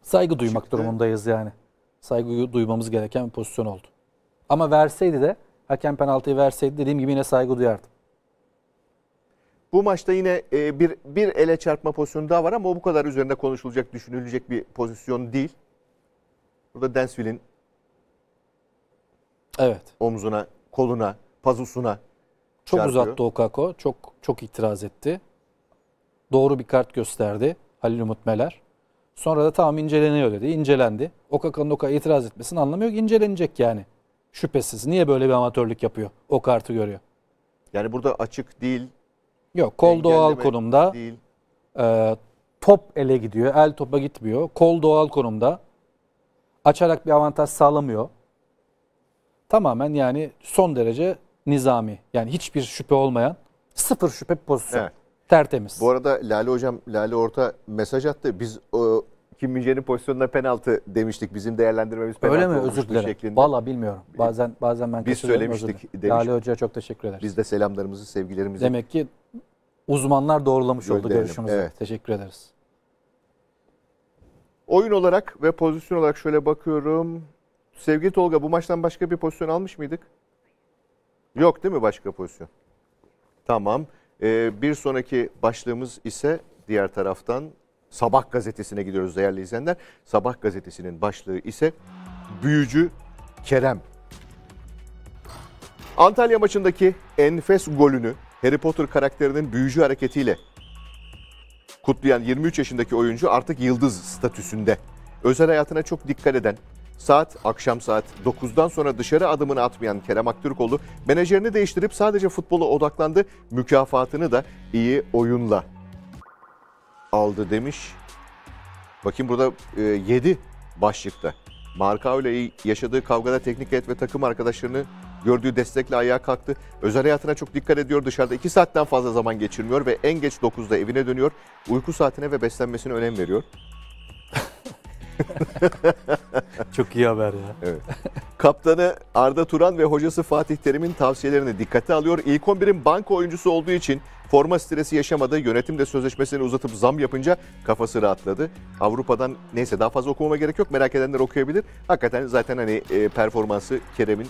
Saygı duymak şekilde... durumundayız yani. Saygı duymamız gereken bir pozisyon oldu. Ama verseydi de hakem penaltıyı verseydi dediğim gibi yine saygı duyardım. Bu maçta yine e, bir, bir ele çarpma pozisyonu daha var ama o bu kadar üzerinde konuşulacak, düşünülecek bir pozisyon değil. Burada Densville'in evet. omzuna, koluna, pazusuna çok çarpıyor. uzattı Okako. Çok çok itiraz etti. Doğru bir kart gösterdi Halil Umut Meler. Sonra da tamam inceleniyor dedi. İncelendi. Okaka'nın Oka itiraz etmesinin anlamıyor yok. İncelenecek yani. Şüphesiz. Niye böyle bir amatörlük yapıyor? O kartı görüyor. Yani burada açık değil. Yok. Kol doğal konumda. Değil. E, top ele gidiyor. El topa gitmiyor. Kol doğal konumda. Açarak bir avantaj sağlamıyor. Tamamen yani son derece nizami. Yani hiçbir şüphe olmayan sıfır şüphe pozisyon. Evet. Tertemiz. Bu arada Lale Hocam, Lale Orta mesaj attı. Biz o, Kim Minje'nin pozisyonuna penaltı demiştik. Bizim değerlendirmemiz penaltı Öyle mi? Özür dilerim. Şeklinde. Valla bilmiyorum. Bazen bazen ben Biz söylemiştik. Demiş. Lale Hoca'ya çok teşekkür ederiz. Biz de selamlarımızı, sevgilerimizi. Demek ki uzmanlar doğrulamış oldu görüşümüzü. Evet. Teşekkür ederiz. Oyun olarak ve pozisyon olarak şöyle bakıyorum. Sevgili Tolga bu maçtan başka bir pozisyon almış mıydık? Yok değil mi başka pozisyon? Tamam. Ee, bir sonraki başlığımız ise diğer taraftan Sabah gazetesine gidiyoruz değerli izleyenler. Sabah gazetesinin başlığı ise Büyücü Kerem. Antalya maçındaki enfes golünü Harry Potter karakterinin büyücü hareketiyle kutlayan 23 yaşındaki oyuncu artık yıldız statüsünde. Özel hayatına çok dikkat eden, Saat akşam saat 9'dan sonra dışarı adımını atmayan Kerem Aktürkoğlu menajerini değiştirip sadece futbola odaklandı. Mükafatını da iyi oyunla aldı demiş. Bakın burada e, 7 başlıkta. Marka ile yaşadığı kavgada teknik heyet ve takım arkadaşlarını gördüğü destekle ayağa kalktı. Özel hayatına çok dikkat ediyor. Dışarıda 2 saatten fazla zaman geçirmiyor ve en geç 9'da evine dönüyor. Uyku saatine ve beslenmesine önem veriyor. Çok iyi haber ya. Evet. Kaptanı Arda Turan ve hocası Fatih Terim'in tavsiyelerini dikkate alıyor. İlk 11'in banka oyuncusu olduğu için forma stresi yaşamadı. Yönetim de sözleşmesini uzatıp zam yapınca kafası rahatladı. Avrupa'dan neyse daha fazla okumama gerek yok. Merak edenler okuyabilir. Hakikaten zaten hani e, performansı Kerem'in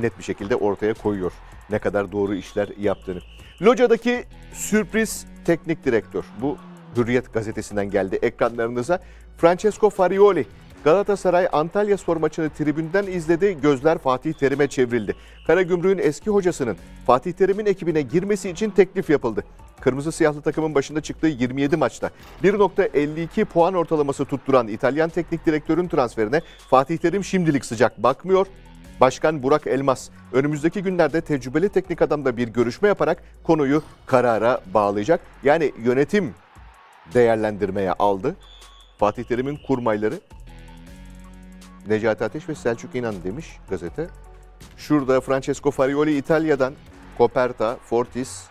net bir şekilde ortaya koyuyor. Ne kadar doğru işler yaptığını. Loca'daki sürpriz teknik direktör. Bu Hürriyet gazetesinden geldi ekranlarınıza. Francesco Farioli Galatasaray Antalya Spor maçını tribünden izledi. Gözler Fatih Terim'e çevrildi. Karagümrük'ün eski hocasının Fatih Terim'in ekibine girmesi için teklif yapıldı. Kırmızı siyahlı takımın başında çıktığı 27 maçta 1.52 puan ortalaması tutturan İtalyan teknik direktörün transferine Fatih Terim şimdilik sıcak bakmıyor. Başkan Burak Elmas önümüzdeki günlerde tecrübeli teknik adamla bir görüşme yaparak konuyu karara bağlayacak. Yani yönetim değerlendirmeye aldı. Fatih Terim'in kurmayları Necati Ateş ve Selçuk İnan demiş gazete. Şurada Francesco Farioli İtalya'dan, Coperta, Fortis,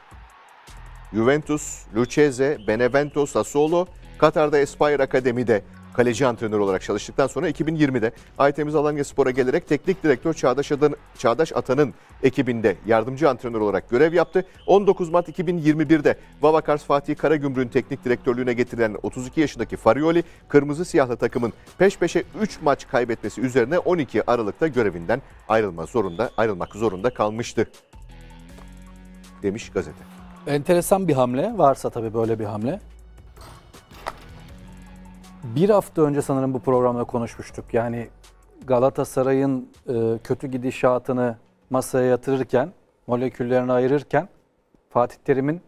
Juventus, Lucchese, Benevento, Sassuolo, Katar'da Espire Akademi'de kaleci antrenörü olarak çalıştıktan sonra 2020'de Aytemiz Alanya Spor'a gelerek teknik direktör Çağdaş, Adan, Çağdaş Atan'ın ekibinde yardımcı antrenör olarak görev yaptı. 19 Mart 2021'de Vavakars Fatih Karagümrük'ün teknik direktörlüğüne getirilen 32 yaşındaki Farioli, kırmızı siyahlı takımın peş peşe 3 maç kaybetmesi üzerine 12 Aralık'ta görevinden ayrılma zorunda ayrılmak zorunda kalmıştı demiş gazete. Enteresan bir hamle varsa tabii böyle bir hamle bir hafta önce sanırım bu programda konuşmuştuk. Yani Galatasaray'ın e, kötü gidişatını masaya yatırırken, moleküllerini ayırırken Fatih Terim'in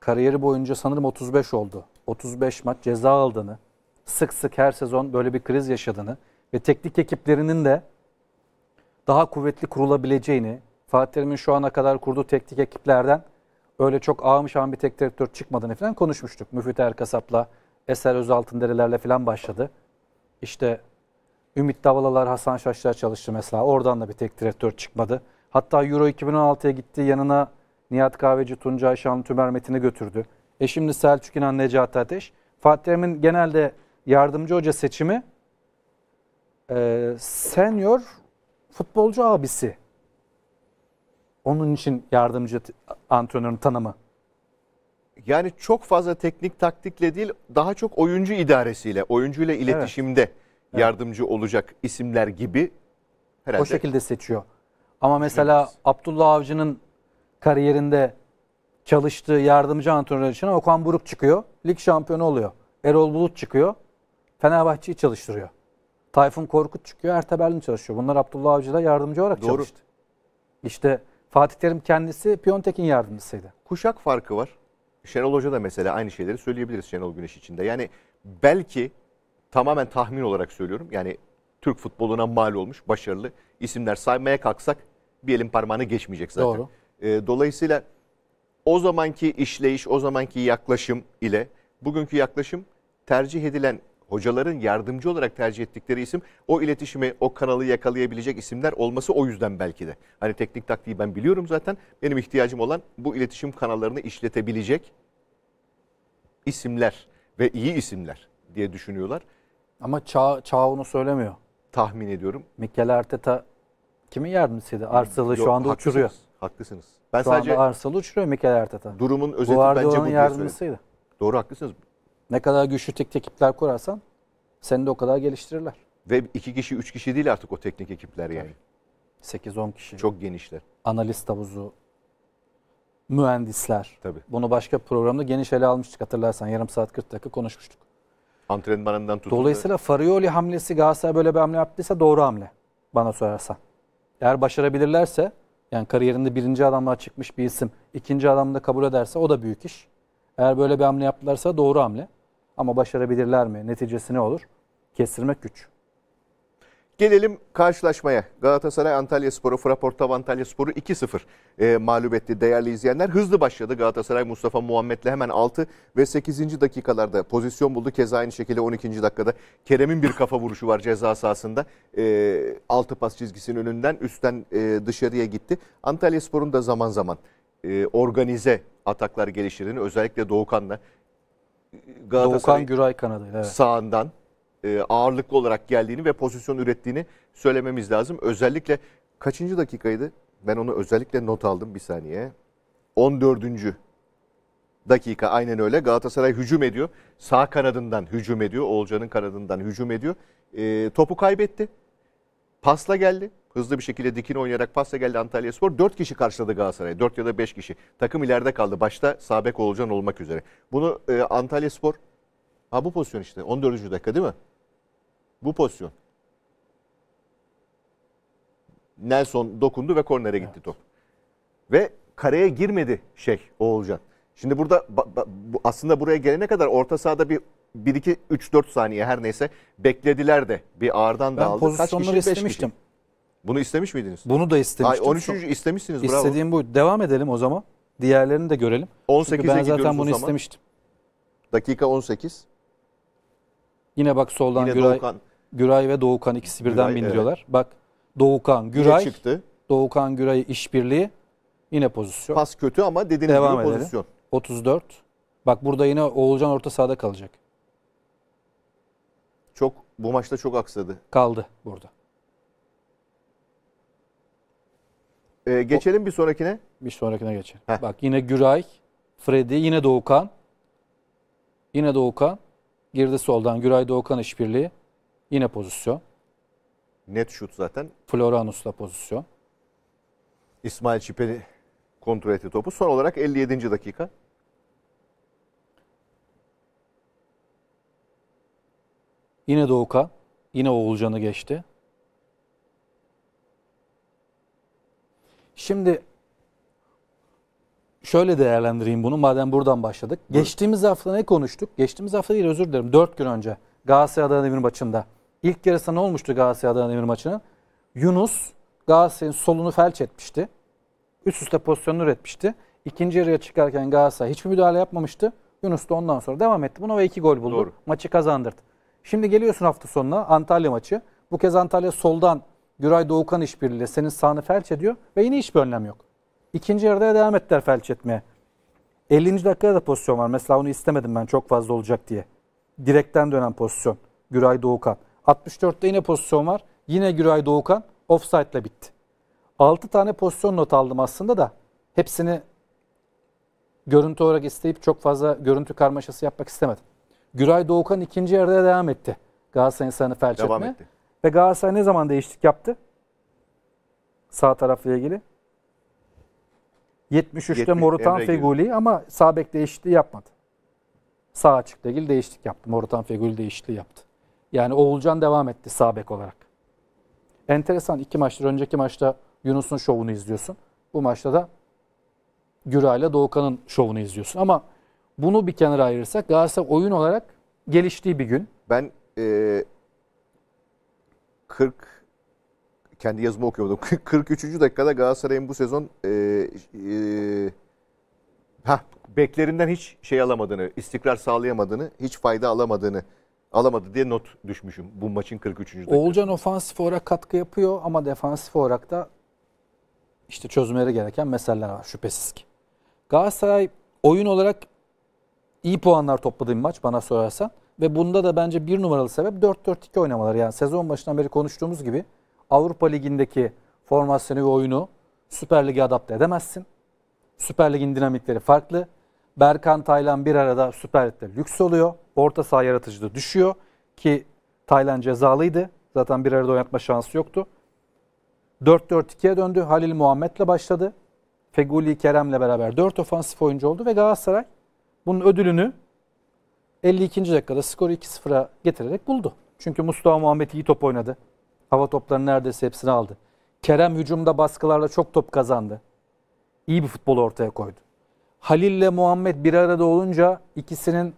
kariyeri boyunca sanırım 35 oldu. 35 maç ceza aldığını, sık sık her sezon böyle bir kriz yaşadığını ve teknik ekiplerinin de daha kuvvetli kurulabileceğini, Fatih Terim'in şu ana kadar kurduğu teknik ekiplerden öyle çok ağmış şahım bir tek direktör çıkmadığını falan konuşmuştuk. Müfit Erkasap'la, Eser özaltın Özaltındereler'le falan başladı. İşte Ümit Davalalar, Hasan Şaşlar çalıştı mesela. Oradan da bir tek direktör çıkmadı. Hatta Euro 2016'ya gitti. Yanına Nihat Kahveci, Tuncay Şanlı, Tümer Metin'i götürdü. E şimdi Selçuk İnan, Necati Ateş. Fatih Terim'in genelde yardımcı hoca seçimi e, senior futbolcu abisi onun için yardımcı antrenörün tanımı. Yani çok fazla teknik taktikle değil daha çok oyuncu idaresiyle, oyuncuyla iletişimde evet. yardımcı evet. olacak isimler gibi herhalde. O şekilde seçiyor. Ama mesela evet. Abdullah Avcı'nın kariyerinde çalıştığı yardımcı antrenör için Okan Buruk çıkıyor. Lig şampiyonu oluyor. Erol Bulut çıkıyor. Fenerbahçe'yi çalıştırıyor. Tayfun Korkut çıkıyor. Erteberlin çalışıyor. Bunlar Abdullah Avcı'da yardımcı olarak Doğru. çalıştı. İşte Fatih Terim kendisi Piontek'in yardımcısıydı. Kuşak farkı var. Şenol Hoca da mesela aynı şeyleri söyleyebiliriz Şenol Güneş içinde. Yani belki tamamen tahmin olarak söylüyorum. Yani Türk futboluna mal olmuş başarılı isimler saymaya kalksak bir elin parmağını geçmeyecek zaten. Doğru. E, dolayısıyla o zamanki işleyiş, o zamanki yaklaşım ile bugünkü yaklaşım tercih edilen hocaların yardımcı olarak tercih ettikleri isim o iletişimi, o kanalı yakalayabilecek isimler olması o yüzden belki de. Hani teknik taktiği ben biliyorum zaten. Benim ihtiyacım olan bu iletişim kanallarını işletebilecek isimler ve iyi isimler diye düşünüyorlar. Ama çağ, çağ onu söylemiyor. Tahmin ediyorum. Mikel Arteta kimin yardımcısıydı? Arsalı şu anda haklısınız, uçuruyor. Haklısınız. Ben şu sadece anda Arsalı uçuruyor Mikel Arteta. Durumun özeti Guardiola'nın bence bu. yardımcısıydı. Doğru haklısınız. Ne kadar güçlü tek ekipler kurarsan seni de o kadar geliştirirler. Ve iki kişi, üç kişi değil artık o teknik ekipler yani. 8-10 kişi. Çok genişler. Analist havuzu, mühendisler. Tabii. Bunu başka programda geniş ele almıştık hatırlarsan. Yarım saat 40 dakika konuşmuştuk. Antrenmanından tutuldu. Dolayısıyla Farioli hamlesi Galatasaray böyle bir hamle yaptıysa doğru hamle bana sorarsan. Eğer başarabilirlerse yani kariyerinde birinci adamlar çıkmış bir isim ikinci adamı kabul ederse o da büyük iş. Eğer böyle bir hamle yaptılarsa doğru hamle. Ama başarabilirler mi? Neticesi ne olur? Kestirmek güç. Gelelim karşılaşmaya. Galatasaray Antalya Sporu, Fraportav Antalya Sporu 2-0 e, mağlup etti değerli izleyenler. Hızlı başladı Galatasaray Mustafa Muhammed'le hemen 6 ve 8. dakikalarda pozisyon buldu. Keza aynı şekilde 12. dakikada Kerem'in bir kafa vuruşu var ceza sahasında. E, 6 pas çizgisinin önünden üstten e, dışarıya gitti. Antalya Spor'un da zaman zaman e, organize ataklar geliştirdiğini özellikle Doğukan'la Galatasaray Doğukan Güray kanadı, evet. sağından e, ağırlıklı olarak geldiğini ve pozisyon ürettiğini söylememiz lazım. Özellikle kaçıncı dakikaydı? Ben onu özellikle not aldım bir saniye. 14. dakika aynen öyle. Galatasaray hücum ediyor. Sağ kanadından hücum ediyor. Olcan'ın kanadından hücum ediyor. E, topu kaybetti. Pasla geldi hızlı bir şekilde dikini oynayarak pasta geldi Antalya Spor. 4 kişi karşıladı Galatasaray'ı. 4 ya da 5 kişi. Takım ileride kaldı. Başta Sabek Oğulcan olmak üzere. Bunu e, Antalya Spor... Ha bu pozisyon işte. 14. dakika değil mi? Bu pozisyon. Nelson dokundu ve kornere gitti evet. top. Ve kareye girmedi şey Oğulcan. Şimdi burada aslında buraya gelene kadar orta sahada bir 1 2 3 4 saniye her neyse beklediler de bir ağırdan da aldı. Ben pozisyonları istemiştim. Kişi. Bunu istemiş miydiniz? Bunu da istemiştim. Ay, 13. istemişsiniz bravo. İstediğim bu. Devam edelim o zaman. Diğerlerini de görelim. 18'e ben zaten bunu istemiştim. Dakika 18. Yine bak soldan Yine Güray, Doğukan. Güray ve Doğukan ikisi birden Güray, bindiriyorlar. Evet. Bak Doğukan, Güray. Yine çıktı. Doğukan, Güray işbirliği. Yine pozisyon. Pas kötü ama dediğiniz Devam gibi edelim. pozisyon. 34. Bak burada yine Oğulcan orta sahada kalacak. Çok bu maçta çok aksadı. Kaldı burada. Ee, geçelim bir sonrakine. Bir sonrakine geçelim. Heh. Bak yine Güray, Freddy, yine Doğukan. Yine Doğukan. Girdi soldan Güray Doğukan işbirliği. Yine pozisyon. Net şut zaten. Floranus'la pozisyon. İsmail Çipe kontrol etti topu. Son olarak 57. dakika. Yine Doğukan. Yine Oğulcan'ı geçti. Şimdi şöyle değerlendireyim bunu madem buradan başladık. Buyur. Geçtiğimiz hafta ne konuştuk? Geçtiğimiz hafta değil özür dilerim 4 gün önce Galatasaray Adana Demir maçında. İlk yarısı ne olmuştu Galatasaray Adana Demir maçının? Yunus Galatasaray'ın solunu felç etmişti. Üst üste pozisyonunu üretmişti. İkinci yarıya çıkarken Galatasaray hiçbir müdahale yapmamıştı. Yunus da ondan sonra devam etti. Buna ve iki gol buldu. Doğru. Maçı kazandırdı. Şimdi geliyorsun hafta sonuna Antalya maçı. Bu kez Antalya soldan Güray Doğukan işbirliğiyle senin sahanı felç ediyor ve yine hiçbir önlem yok. İkinci yarıda devam ettiler felç etmeye. 50. dakikada da pozisyon var. Mesela onu istemedim ben çok fazla olacak diye. Direkten dönen pozisyon. Güray Doğukan. 64'te yine pozisyon var. Yine Güray Doğukan offside ile bitti. 6 tane pozisyon not aldım aslında da hepsini görüntü olarak isteyip çok fazla görüntü karmaşası yapmak istemedim. Güray Doğukan ikinci yarıda devam etti. Galatasaray'ın sanı felç devam etme. etti. Ve Galatasaray ne zaman değişiklik yaptı? Sağ tarafla ilgili. 73'te 70, Morutan Feguli ama sağ bek değişikliği yapmadı. Sağ açıkla ilgili değişiklik yaptı. Morutan Feguli değişikliği yaptı. Yani Oğulcan devam etti sağ bek olarak. Enteresan iki maçtır. Önceki maçta Yunus'un şovunu izliyorsun. Bu maçta da Güray ile Doğukan'ın şovunu izliyorsun. Ama bunu bir kenara ayırırsak Galatasaray oyun olarak geliştiği bir gün. Ben e, 40 kendi yazımı okuyordum. 43. dakikada Galatasaray'ın bu sezon e, e, heh, beklerinden hiç şey alamadığını, istikrar sağlayamadığını, hiç fayda alamadığını alamadı diye not düşmüşüm bu maçın 43. dakikası. Oğulcan ofansif olarak katkı yapıyor ama defansif olarak da işte çözümleri gereken meseleler var şüphesiz ki. Galatasaray oyun olarak iyi puanlar topladığı bir maç bana sorarsan. Ve bunda da bence bir numaralı sebep 4-4-2 oynamalar. Yani sezon başından beri konuştuğumuz gibi Avrupa Ligi'ndeki formasyonu ve oyunu Süper Lig'e adapte edemezsin. Süper Lig'in dinamikleri farklı. Berkan Taylan bir arada Süper Lig'de lüks oluyor. Orta saha yaratıcılığı düşüyor ki Taylan cezalıydı. Zaten bir arada oynatma şansı yoktu. 4-4-2'ye döndü. Halil Muhammed'le başladı. Feguli Kerem'le beraber 4 ofansif oyuncu oldu ve Galatasaray bunun ödülünü 52. dakikada skoru 2-0'a getirerek buldu. Çünkü Mustafa Muhammed iyi top oynadı. Hava toplarını neredeyse hepsini aldı. Kerem hücumda baskılarla çok top kazandı. İyi bir futbol ortaya koydu. Halil ile Muhammed bir arada olunca ikisinin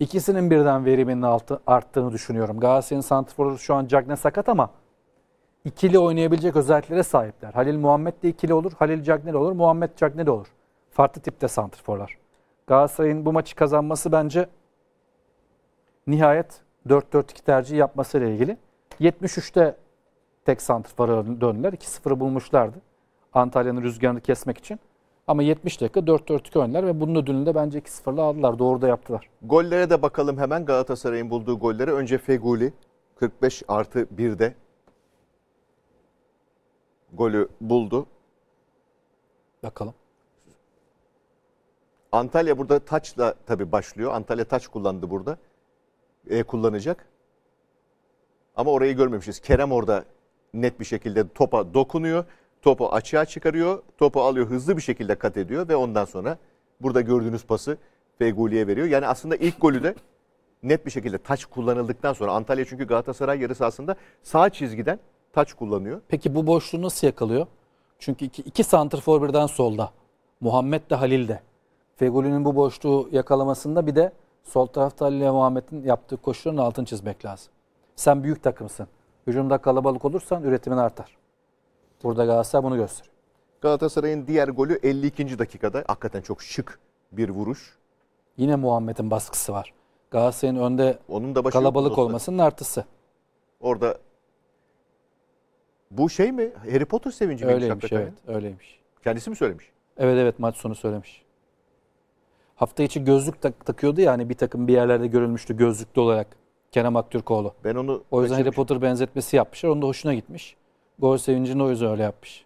ikisinin birden veriminin altı, arttığını düşünüyorum. Galatasaray'ın santrforu şu an Cagne sakat ama ikili oynayabilecek özelliklere sahipler. Halil Muhammed de ikili olur, Halil Cagne de olur, Muhammed Cagne de olur. Farklı tipte santrforlar. Galatasaray'ın bu maçı kazanması bence nihayet 4-4-2 tercihi yapmasıyla ilgili. 73'te tek santrfora döndüler. 2-0'ı bulmuşlardı. Antalya'nın rüzgarını kesmek için. Ama 70 dakika 4-4-2 önler ve bunun ödülünü de bence 2-0'la aldılar. Doğru da yaptılar. Gollere de bakalım hemen Galatasaray'ın bulduğu gollere. Önce Feguli 45 artı 1'de golü buldu. Bakalım. Antalya burada taçla tabii başlıyor. Antalya taç kullandı burada. E, kullanacak. Ama orayı görmemişiz. Kerem orada net bir şekilde topa dokunuyor. Topu açığa çıkarıyor. Topu alıyor hızlı bir şekilde kat ediyor ve ondan sonra burada gördüğünüz pası Feguli'ye veriyor. Yani aslında ilk golü de net bir şekilde taç kullanıldıktan sonra Antalya çünkü Galatasaray yarı sahasında sağ çizgiden taç kullanıyor. Peki bu boşluğu nasıl yakalıyor? Çünkü iki, iki santrfor birden solda. Muhammed de Halil de. Fegoli'nin bu boşluğu yakalamasında bir de sol tarafta Ali Muhammed'in yaptığı koşuların altını çizmek lazım. Sen büyük takımsın. Hücumda kalabalık olursan üretimin artar. Burada Galatasaray bunu gösteriyor. Galatasaray'ın diğer golü 52. dakikada. Hakikaten çok şık bir vuruş. Yine Muhammed'in baskısı var. Galatasaray'ın önde Onun da başı kalabalık olmasının artısı. Orada bu şey mi? Harry Potter sevinci mi? Öyleymiş evet. Öyleymiş. Kendisi mi söylemiş? Evet evet maç sonu söylemiş hafta içi gözlük tak takıyordu ya hani bir takım bir yerlerde görülmüştü gözlüklü olarak Kenan Aktürkoğlu. Ben onu O yüzden Harry Potter benzetmesi yapmışlar. Onun da hoşuna gitmiş. Gol sevincini o yüzden öyle yapmış.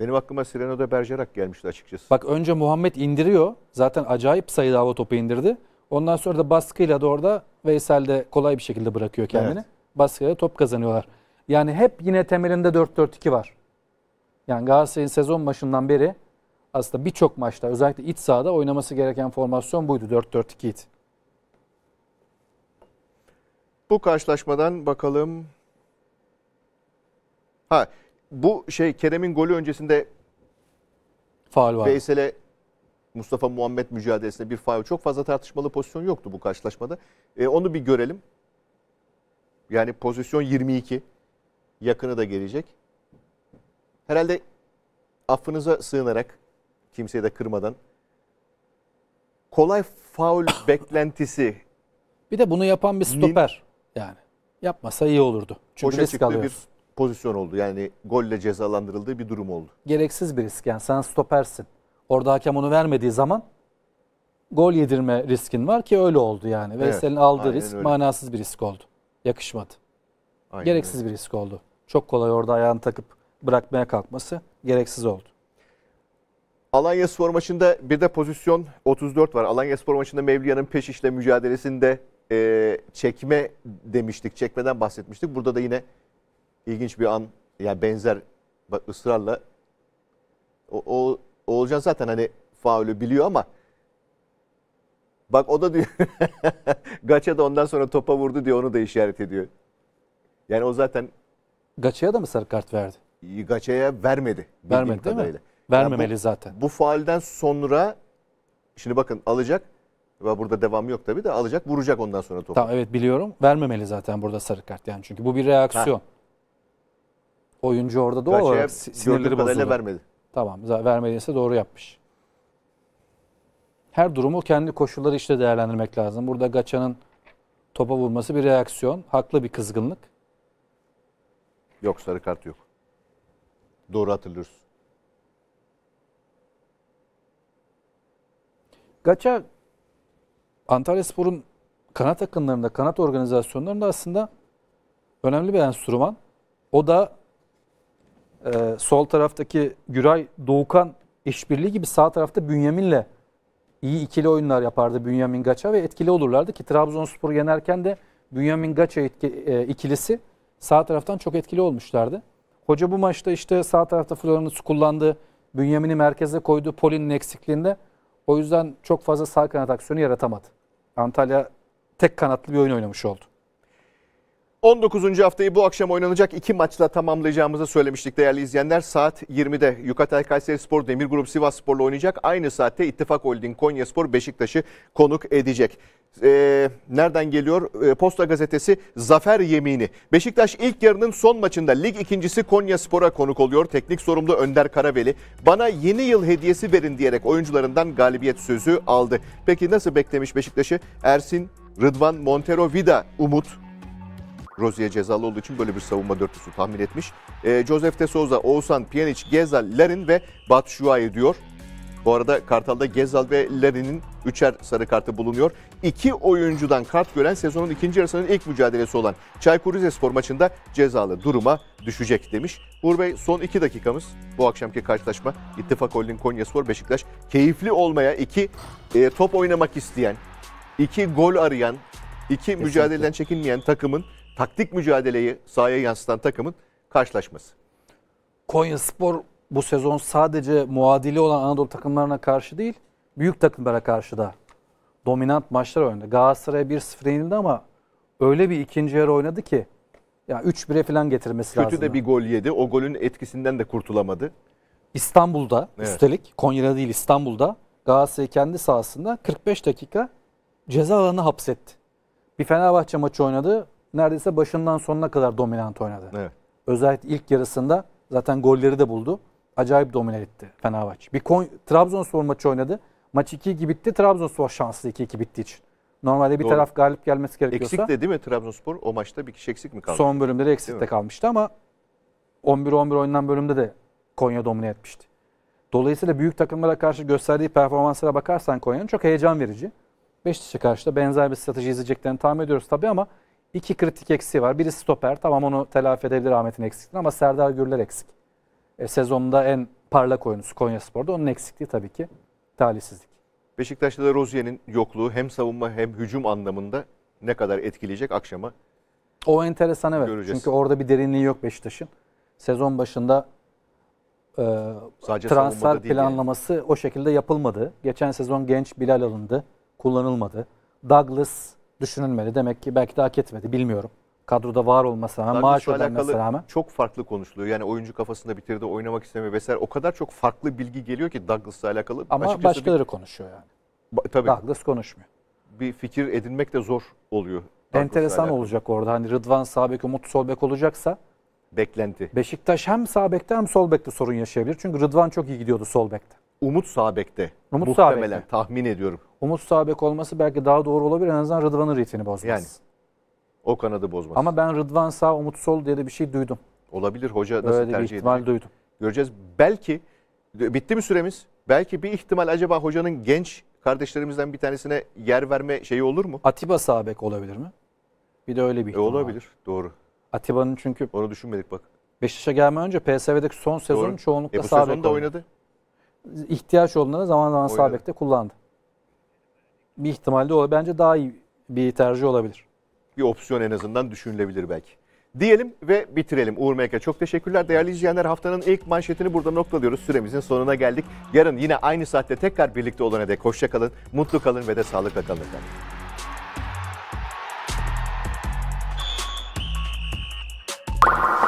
Benim aklıma Sireno de Bergerac gelmişti açıkçası. Bak önce Muhammed indiriyor. Zaten acayip sayıda hava topu indirdi. Ondan sonra da baskıyla da orada Veysel de kolay bir şekilde bırakıyor kendini. Evet. Baskıyla top kazanıyorlar. Yani hep yine temelinde 4-4-2 var. Yani Galatasaray'ın sezon başından beri aslında birçok maçta özellikle iç sahada oynaması gereken formasyon buydu 4-4-2 it. Bu karşılaşmadan bakalım. Ha bu şey Kerem'in golü öncesinde faul var. Veysel'e Mustafa Muhammed mücadelesinde bir faul. Çok fazla tartışmalı pozisyon yoktu bu karşılaşmada. E, onu bir görelim. Yani pozisyon 22. Yakını da gelecek. Herhalde affınıza sığınarak Kimseyi de kırmadan. Kolay faul beklentisi. Bir de bunu yapan bir stoper. Yani yapmasa iyi olurdu. Çünkü Boşa risk çıktığı bir pozisyon oldu. Yani golle cezalandırıldığı bir durum oldu. Gereksiz bir risk. Yani sen stopersin. Orada hakem onu vermediği zaman gol yedirme riskin var ki öyle oldu yani. Evet, Veysel'in aldığı risk öyle. manasız bir risk oldu. Yakışmadı. Aynen Gereksiz öyle. bir risk oldu. Çok kolay orada ayağını takıp bırakmaya kalkması gereksiz oldu. Alanya Spor maçında bir de pozisyon 34 var. Alanya Spor maçında Mevliya'nın peş işle mücadelesinde e, çekme demiştik. Çekmeden bahsetmiştik. Burada da yine ilginç bir an yani benzer ısrarla o, o Oğulcan zaten hani faulü biliyor ama bak o da diyor Gaça da ondan sonra topa vurdu diyor onu da işaret ediyor. Yani o zaten Gaça'ya da mı sarı kart verdi? Gaça'ya vermedi. Vermedi değil kadarıyla. mi? Vermemeli bu, zaten. Bu faalden sonra şimdi bakın alacak ve burada devam yok tabii de alacak vuracak ondan sonra topu. Tamam evet biliyorum. Vermemeli zaten burada sarı kart yani çünkü bu bir reaksiyon. Ha. Oyuncu orada doğal olarak sinirleri bozuldu. vermedi. Tamam vermediyse doğru yapmış. Her durumu kendi koşulları işte değerlendirmek lazım. Burada Gaça'nın topa vurması bir reaksiyon. Haklı bir kızgınlık. Yok sarı kart yok. Doğru hatırlıyorsun. Gaça Antalya Spor'un kanat akınlarında, kanat organizasyonlarında aslında önemli bir enstrüman. O da e, sol taraftaki Güray Doğukan işbirliği gibi sağ tarafta Bünyamin'le iyi ikili oyunlar yapardı Bünyamin Gaça ve etkili olurlardı ki Trabzonspor yenerken de Bünyamin Gaça e, ikilisi sağ taraftan çok etkili olmuşlardı. Hoca bu maçta işte sağ tarafta Florianus kullandı. Bünyamin'i merkeze koydu. Polin'in eksikliğinde o yüzden çok fazla sağ kanat aksiyonu yaratamadı. Antalya tek kanatlı bir oyun oynamış oldu. 19. haftayı bu akşam oynanacak iki maçla tamamlayacağımızı söylemiştik değerli izleyenler. Saat 20'de Yukatay Kayseri Spor Demir Grup Sivas Spor'la oynayacak. Aynı saatte İttifak Holding Konya Spor Beşiktaş'ı konuk edecek. Ee, nereden geliyor? Ee, Posta gazetesi Zafer Yemini. Beşiktaş ilk yarının son maçında lig ikincisi Konya Spor'a konuk oluyor. Teknik sorumlu Önder Karaveli bana yeni yıl hediyesi verin diyerek oyuncularından galibiyet sözü aldı. Peki nasıl beklemiş Beşiktaş'ı? Ersin, Rıdvan, Montero, Vida, Umut, Rozier cezalı olduğu için böyle bir savunma dörtlüsü tahmin etmiş. E, Joseph de Souza, Oğuzhan, Pjanic, Gezal, Larin ve Batu Şua'yı diyor. Bu arada Kartal'da Gezal ve lerinin üçer sarı kartı bulunuyor. İki oyuncudan kart gören sezonun ikinci yarısının ilk mücadelesi olan Çaykur Rizespor maçında cezalı duruma düşecek demiş. Uğur Bey son iki dakikamız bu akşamki karşılaşma İttifak Holding Konyaspor Beşiktaş keyifli olmaya iki e, top oynamak isteyen, iki gol arayan, iki Kesinlikle. mücadeleden çekinmeyen takımın taktik mücadeleyi sahaya yansıtan takımın karşılaşması. Konya Spor bu sezon sadece muadili olan Anadolu takımlarına karşı değil, büyük takımlara karşı da dominant maçlar oynadı. Galatasaray 1-0 yenildi ama öyle bir ikinci yarı oynadı ki ya yani 3-1'e falan getirmesi lazım. Kötü de bir gol yedi. O golün etkisinden de kurtulamadı. İstanbul'da evet. üstelik Konya'da değil İstanbul'da Galatasaray kendi sahasında 45 dakika ceza alanı hapsetti. Bir Fenerbahçe maçı oynadı neredeyse başından sonuna kadar dominant oynadı. Evet. Özellikle ilk yarısında zaten golleri de buldu. Acayip domine etti Fenerbahçe. Bir Kon Trabzonspor maçı oynadı. Maç 2 gibi bitti. Trabzonspor şanslı 2-2 bittiği için. Normalde bir Doğru. taraf galip gelmesi gerekiyorsa. Eksik de değil mi Trabzonspor? O maçta bir kişi eksik mi kaldı? Son bölümde de eksik de kalmıştı ama 11-11 oynanan bölümde de Konya domine etmişti. Dolayısıyla büyük takımlara karşı gösterdiği performanslara bakarsan Konya'nın çok heyecan verici. Beşiktaş'a karşı da benzer bir strateji izleyeceklerini tahmin ediyoruz tabii ama İki kritik eksiği var. Biri stoper. Tamam onu telafi edebilir Ahmet'in eksikliğini ama Serdar Gürler eksik. E, sezonda en parlak oyuncusu Konya Spor'da. Onun eksikliği tabii ki talihsizlik. Beşiktaş'ta da Rozier'in yokluğu hem savunma hem hücum anlamında ne kadar etkileyecek akşama O enteresan evet. Göreceğiz. Çünkü orada bir derinliği yok Beşiktaş'ın. Sezon başında e, Sadece transfer savunmada değil planlaması o şekilde yapılmadı. Geçen sezon genç Bilal alındı. Kullanılmadı. Douglas düşünülmedi. Demek ki belki de hak etmedi bilmiyorum. Kadroda var olmasına rağmen, maaş ödenmesine rağmen. Çok farklı konuşuluyor. Yani oyuncu kafasında bitirdi, oynamak istemiyor vesaire. O kadar çok farklı bilgi geliyor ki Douglas'la alakalı. Ama başkaları bir... konuşuyor yani. Ba tabii. Douglas konuşmuyor. Bir fikir edinmek de zor oluyor. Douglas'la Enteresan olacak orada. Hani Rıdvan Sabek, Umut Solbek olacaksa beklenti. Beşiktaş hem sabekte hem solbekte sorun yaşayabilir. Çünkü Rıdvan çok iyi gidiyordu solbekte. Umut Sabek'te Umut muhtemelen Sabek'te. tahmin ediyorum. Umut Sabek olması belki daha doğru olabilir. En azından Rıdvan'ın ritmini bozmaz. Yani o kanadı bozmaz. Ama ben Rıdvan sağ Umut sol diye de bir şey duydum. Olabilir hoca nasıl Öyle tercih edilir? duydum. Göreceğiz. Belki bitti mi süremiz? Belki bir ihtimal acaba hocanın genç kardeşlerimizden bir tanesine yer verme şeyi olur mu? Atiba Sabek olabilir mi? Bir de öyle bir e, ihtimal. E olabilir. Var. Doğru. Atiba'nın çünkü onu düşünmedik bak. Beşiktaş'a gelmeden önce PSV'deki son sezonun Doğru. çoğunlukla e, bu Sabek sezonda oynadı ihtiyaç olduğunda zaman zaman Sabek'te kullandı. Bir ihtimalle o. Bence daha iyi bir tercih olabilir. Bir opsiyon en azından düşünülebilir belki. Diyelim ve bitirelim. Uğur Meyke çok teşekkürler. Değerli izleyenler haftanın ilk manşetini burada noktalıyoruz. Süremizin sonuna geldik. Yarın yine aynı saatte tekrar birlikte olana dek hoşçakalın, mutlu kalın ve de sağlıkla kalın efendim.